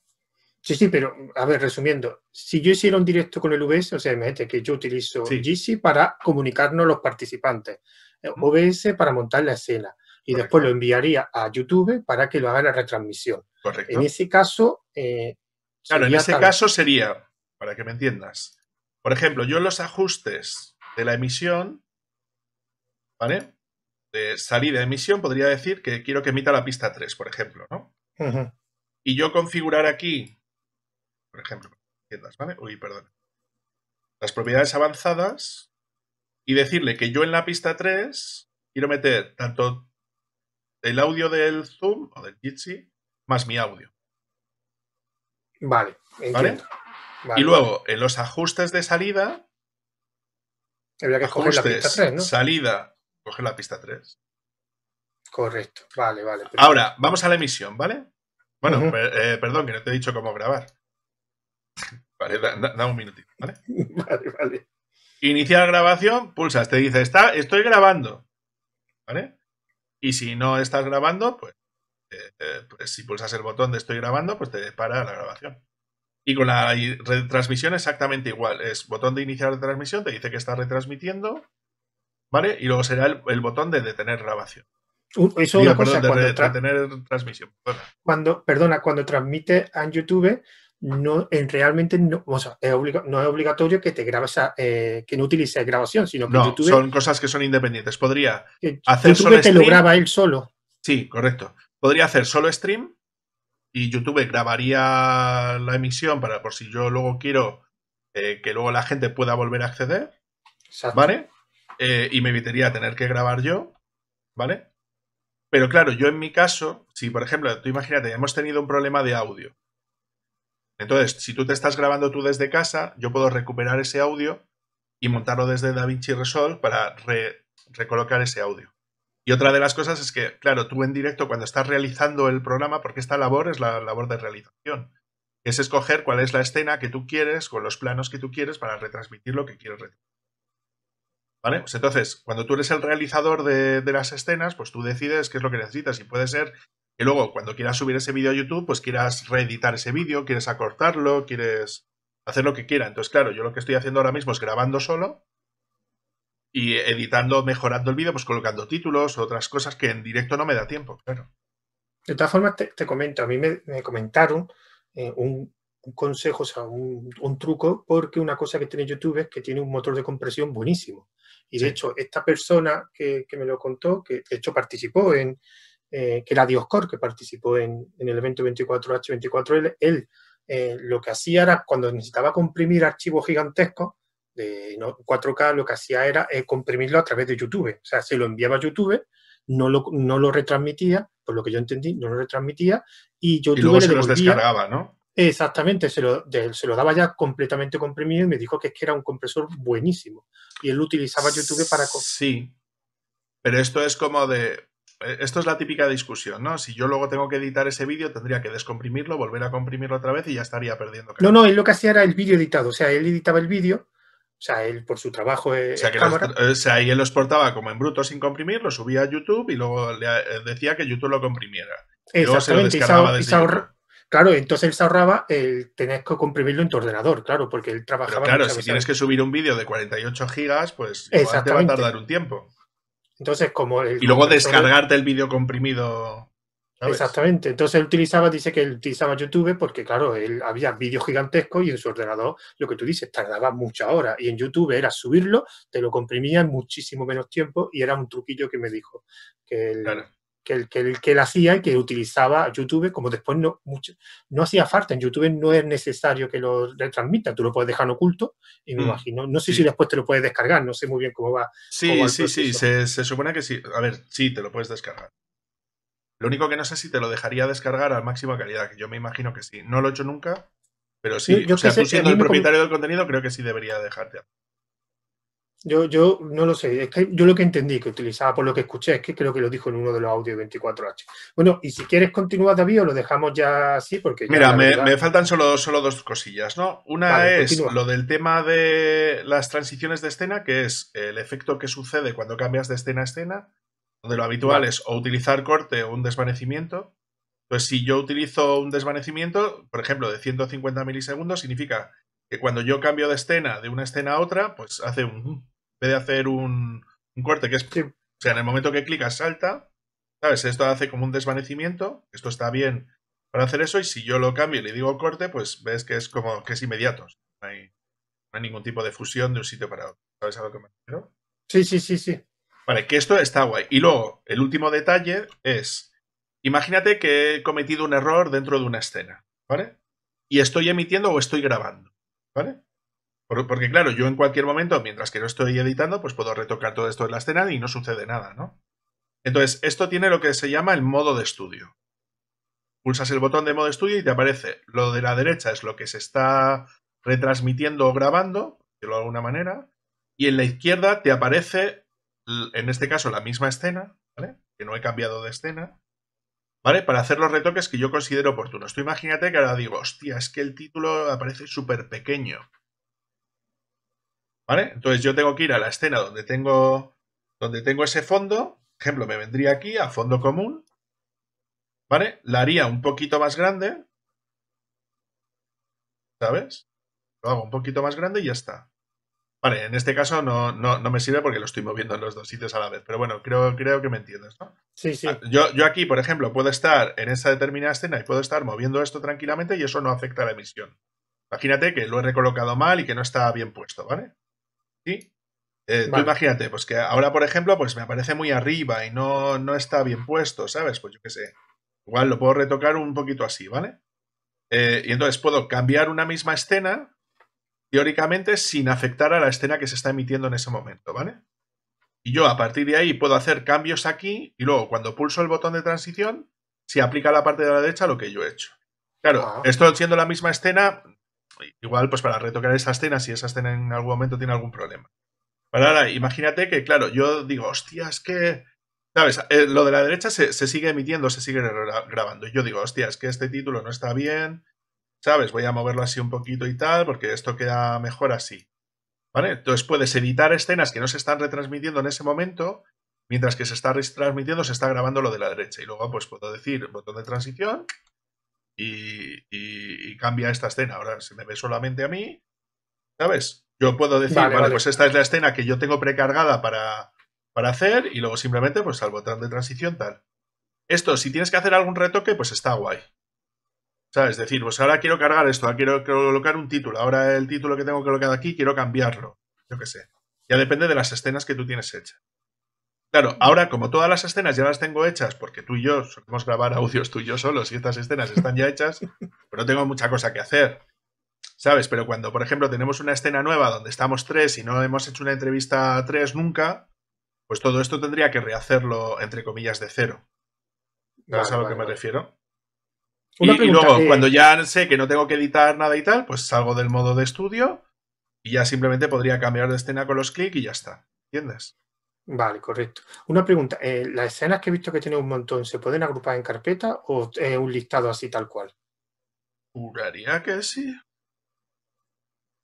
Sí, sí, pero a ver, resumiendo, si yo hiciera un directo con el OBS, o sea, imagínate que yo utilizo sí. para comunicarnos los participantes, OBS eh, para montar la escena y después lo enviaría a YouTube para que lo haga la retransmisión. Correcto. En ese caso. Eh, claro, en ese caso sería, para que me entiendas, por ejemplo, yo los ajustes de la emisión, ¿vale? De salida de emisión, podría decir que quiero que emita la pista 3, por ejemplo, ¿no? Y yo configurar aquí por ejemplo, perdón. Las propiedades avanzadas y decirle que yo en la pista 3 quiero meter tanto el audio del Zoom o del Jitsi más mi audio. Vale, ¿Vale? Y luego, en los ajustes de salida. ajustes, Salida, coger la pista 3. Correcto, vale, vale. Ahora, vamos a la emisión, ¿vale? Bueno, eh, perdón, que no te he dicho cómo grabar. Vale, da, un minutito, ¿vale? Vale, vale. Iniciar grabación, pulsas, te dice, está, estoy grabando. ¿Vale? Y si no estás grabando, pues, eh, eh, pues, si pulsas el botón de estoy grabando, pues te para la grabación. Y con la retransmisión exactamente igual. Es botón de iniciar retransmisión, te dice que está retransmitiendo, ¿vale? Y luego será el, botón de detener grabación. eso es una cosa, de transmisión. Cuando, perdona, cuando transmite en YouTube, no en, realmente no, es no es obligatorio que te grabes eh, que no utilices grabación, sino que no, son cosas que son independientes. Podría hacer solo stream, solo. Sí, correcto. Podría hacer solo stream y YouTube grabaría la emisión para por si yo luego quiero eh, que luego la gente pueda volver a acceder. ¿Vale? Eh, y me evitaría tener que grabar yo, ¿vale? Pero claro, yo en mi caso, si por ejemplo, tú imagínate, hemos tenido un problema de audio entonces, si tú te estás grabando tú desde casa, yo puedo recuperar ese audio y montarlo desde DaVinci Resolve para recolocar ese audio. Y otra de las cosas es que, claro, tú en directo cuando estás realizando el programa, porque esta labor es la labor de realización, es escoger cuál es la escena que tú quieres, con los planos que tú quieres para retransmitir lo que quieres retransmitir. ¿Vale? Pues entonces, cuando tú eres el realizador de, de las escenas, pues tú decides qué es lo que necesitas y puede ser y luego cuando quieras subir ese vídeo a YouTube, pues quieras reeditar ese vídeo, quieres acortarlo, quieres hacer lo que quiera. Entonces, claro, yo lo que estoy haciendo ahora mismo es grabando solo y editando, mejorando el vídeo, pues colocando títulos, otras cosas que en directo no me da tiempo, claro. De todas formas, te, comento, a mí me, comentaron eh, un, consejo, o sea, un, truco, porque una cosa que tiene YouTube es que tiene un motor de compresión buenísimo. Y de hecho, esta persona que me lo contó, que de hecho participó en, eh, que era Dioscor, que participó en, el evento 24H24L, él eh, lo que hacía era, cuando necesitaba comprimir archivos gigantescos de 4K, lo que hacía era eh, comprimirlo a través de YouTube. O sea, se lo enviaba a YouTube, no lo, no lo retransmitía, por lo que yo entendí, no lo retransmitía, y YouTube luego se los descargaba, ¿no? Exactamente, se lo, daba ya completamente comprimido y me dijo que que era un compresor buenísimo. Y él utilizaba YouTube para... Sí, pero esto es como de... Eh, esto es la típica discusión, ¿no? Si yo luego tengo que editar ese vídeo, tendría que descomprimirlo, volver a comprimirlo otra vez y ya estaría perdiendo. Calidad. No, no, él lo que hacía era el vídeo editado, o sea, él editaba el vídeo, o sea, él por su trabajo. Eh, o sea, cámara, o sea, él lo exportaba como en bruto sin comprimir, lo subía a YouTube y luego le eh, decía que YouTube lo comprimiera. Exactamente, y Claro, entonces él se ahorraba el tener que comprimirlo en tu ordenador, claro, porque él trabajaba. claro, si tienes que subir un vídeo de 48 gigas, pues te va a tardar un tiempo. Entonces, como. y luego descargarte el vídeo comprimido. Exactamente. Entonces él utilizaba, dice que él utilizaba YouTube porque, claro, él había vídeos gigantescos y en su ordenador, lo que tú dices, tardaba mucha hora. Y en YouTube era subirlo, te lo comprimía en muchísimo menos tiempo y era un truquillo que me dijo. Que claro que, él, que, y que que utilizaba YouTube, como después no, no hacía falta, en YouTube no es necesario que lo retransmita, tú lo puedes dejar oculto y me mm. imagino, no sé si después te lo puedes descargar, no sé muy bien cómo va. Sí, sí, sí, se, supone que sí, a ver, sí, te lo puedes descargar. Lo único que no sé si te lo dejaría descargar a máxima calidad, que yo me imagino que sí. No lo he hecho nunca, pero sí. Yo, siendo el propietario del contenido, creo que sí debería dejarte. Yo, yo no lo sé, es que yo lo que entendí que utilizaba por lo que escuché, es que creo que lo dijo en uno de los audios 24H. Bueno, y si quieres continuar, David, o lo dejamos ya así, porque. Mira, me, faltan solo, solo dos cosillas, ¿no? Una es lo del tema de las transiciones de escena, que es el efecto que sucede cuando cambias de escena a escena, De lo habitual es o utilizar corte o un desvanecimiento. Pues si yo utilizo un desvanecimiento, por ejemplo, de 150 milisegundos, significa que cuando yo cambio de escena, de una escena a otra, pues hace un... En vez de hacer un, corte que es... O sea, en el momento que clicas salta, ¿sabes? Esto hace como un desvanecimiento, esto está bien para hacer eso, y si yo lo cambio y le digo corte, pues ves que es como que es inmediato. No hay, no hay ningún tipo de fusión de un sitio para otro. ¿Sabes a lo que me refiero? Sí, sí, sí, sí. Vale, que esto está guay. Y luego, el último detalle es, imagínate que he cometido un error dentro de una escena, ¿vale? Y estoy emitiendo o estoy grabando. ¿Vale? Porque claro, yo en cualquier momento, mientras que no estoy editando, pues puedo retocar todo esto en la escena y no sucede nada, ¿no? Entonces, esto tiene lo que se llama el modo de estudio. Pulsas el botón de modo de estudio y te aparece lo de la derecha es lo que se está retransmitiendo o grabando, de alguna manera, y en la izquierda te aparece, en este caso, la misma escena, ¿vale? Que no he cambiado de escena, ¿Vale? Para hacer los retoques que yo considero oportunos. Tú imagínate que ahora digo, hostia, es que el título aparece súper pequeño. ¿Vale? Entonces yo tengo que ir a la escena donde tengo, donde tengo ese fondo. Por ejemplo, me vendría aquí a fondo común. ¿Vale? La haría un poquito más grande. ¿Sabes? Lo hago un poquito más grande y ya está. Vale, en este caso no, me sirve porque lo estoy moviendo en los dos sitios a la vez, pero bueno, creo, creo que me entiendes, ¿no? Sí, sí. Ah, yo, aquí, por ejemplo, puedo estar en esa determinada escena y puedo estar moviendo esto tranquilamente y eso no afecta a la emisión. Imagínate que lo he recolocado mal y que no está bien puesto, ¿vale? Sí. Eh, imagínate, pues que ahora, por ejemplo, pues me aparece muy arriba y no, está bien puesto, ¿sabes? Pues yo qué sé. Igual lo puedo retocar un poquito así, ¿vale? Eh, y entonces puedo cambiar una misma escena teóricamente sin afectar a la escena que se está emitiendo en ese momento, ¿vale? Y yo a partir de ahí puedo hacer cambios aquí y luego cuando pulso el botón de transición se aplica la parte de la derecha lo que yo he hecho. Claro, estoy ah. esto siendo la misma escena, igual pues para retocar esa escena, si esa escena en algún momento tiene algún problema. Pero ahora, imagínate que, claro, yo digo, hostias, que ¿Sabes? Eh, lo de la derecha se, sigue emitiendo, se sigue grabando. yo digo, hostias, que este título no está bien, ¿Sabes? Voy a moverlo así un poquito y tal, porque esto queda mejor así. ¿Vale? Entonces puedes editar escenas que no se están retransmitiendo en ese momento, mientras que se está retransmitiendo, se está grabando lo de la derecha. Y luego, pues puedo decir botón de transición y, cambia esta escena. Ahora se me ve solamente a mí, ¿sabes? Yo puedo decir, vale, pues esta es la escena que yo tengo precargada para, para hacer y luego simplemente pues al botón de transición tal. Esto, si tienes que hacer algún retoque, pues está guay. ¿Sabes? es decir, pues ahora quiero cargar esto, ahora quiero colocar un título, ahora el título que tengo colocado aquí quiero cambiarlo, yo qué sé. Ya depende de las escenas que tú tienes hechas. Claro, ahora como todas las escenas ya las tengo hechas, porque tú y yo solemos grabar audios tú y yo solos y estas escenas están ya hechas, pero no tengo mucha cosa que hacer. ¿Sabes? Pero cuando, por ejemplo, tenemos una escena nueva donde estamos tres y no hemos hecho una entrevista a tres nunca, pues todo esto tendría que rehacerlo, entre comillas, de cero. ¿Sabes a lo que me refiero? y, luego, eh, cuando ya sé que no tengo que editar nada y tal, pues salgo del modo de estudio y ya simplemente podría cambiar de escena con los clics y ya está. ¿Entiendes? Vale, correcto. Una pregunta, eh, ¿las escenas que he visto que tiene un montón se pueden agrupar en carpeta o un listado así tal cual? Juraría que sí.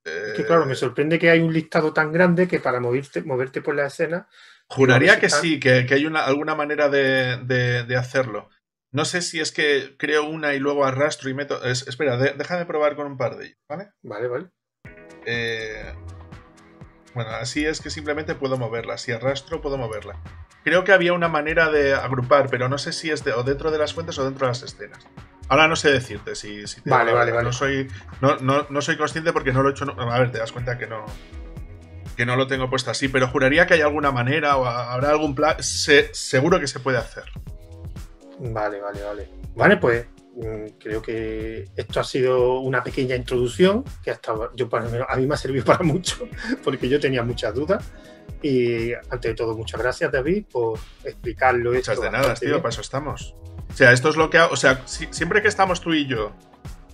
que claro, me eh, sorprende que hay un listado tan grande que para moverte, por la escena. Juraría que sí, que, hay alguna manera de hacerlo. No sé si es que creo una y luego arrastro y meto. espera, déjame probar con un par de ellos, ¿vale? Vale, vale. Eh, bueno, así es que simplemente puedo moverla. Si arrastro, puedo moverla. Creo que había una manera de agrupar, pero no sé si es de, o dentro de las fuentes o dentro de las escenas. Ahora no sé decirte si, vale, vale, vale. No soy, no, soy consciente porque no lo he hecho. a ver, te das cuenta que no. Que no lo tengo puesto así, pero juraría que hay alguna manera o habrá algún plan. seguro que se puede hacer. Vale, vale, vale. Vale, pues mm, creo que esto ha sido una pequeña introducción que yo para a mí me ha servido para mucho porque yo tenía muchas dudas y ante todo muchas gracias David por explicarlo muchas de nada tío para eso estamos o sea esto es lo que o sea siempre que estamos tú y yo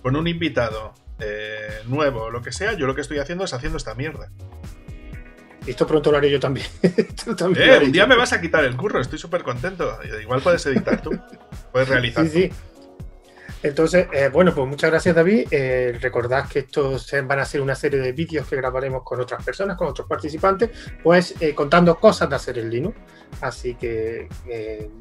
con un invitado eh, nuevo lo que sea yo lo que estoy haciendo es haciendo esta mierda esto pronto lo haré yo también. Eh, un día me vas a quitar el curro, estoy súper contento. Igual puedes editar tú, puedes realizar. Sí, sí. Entonces, eh, bueno, pues muchas gracias David. Eh, recordad que estos van a ser una serie de vídeos que grabaremos con otras personas, con otros participantes, pues contando cosas de hacer el Linux. Así que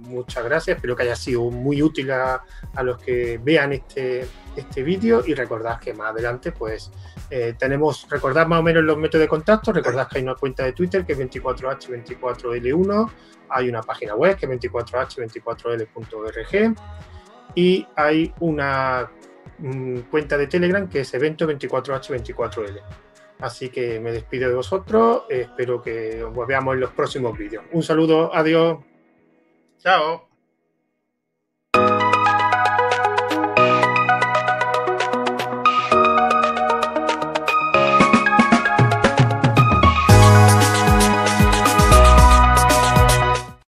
muchas gracias, espero que haya sido muy útil a, los que vean este, este vídeo y recordad que más adelante pues eh, tenemos, recordad más o menos los métodos de contacto, recordad que hay una cuenta de Twitter que es 24h24l1, hay una página web que es 24h24l.org y hay una mm, cuenta de Telegram que es evento 24h24l. Así que me despido de vosotros, espero que os veamos en los próximos vídeos. Un saludo, adiós. Chao.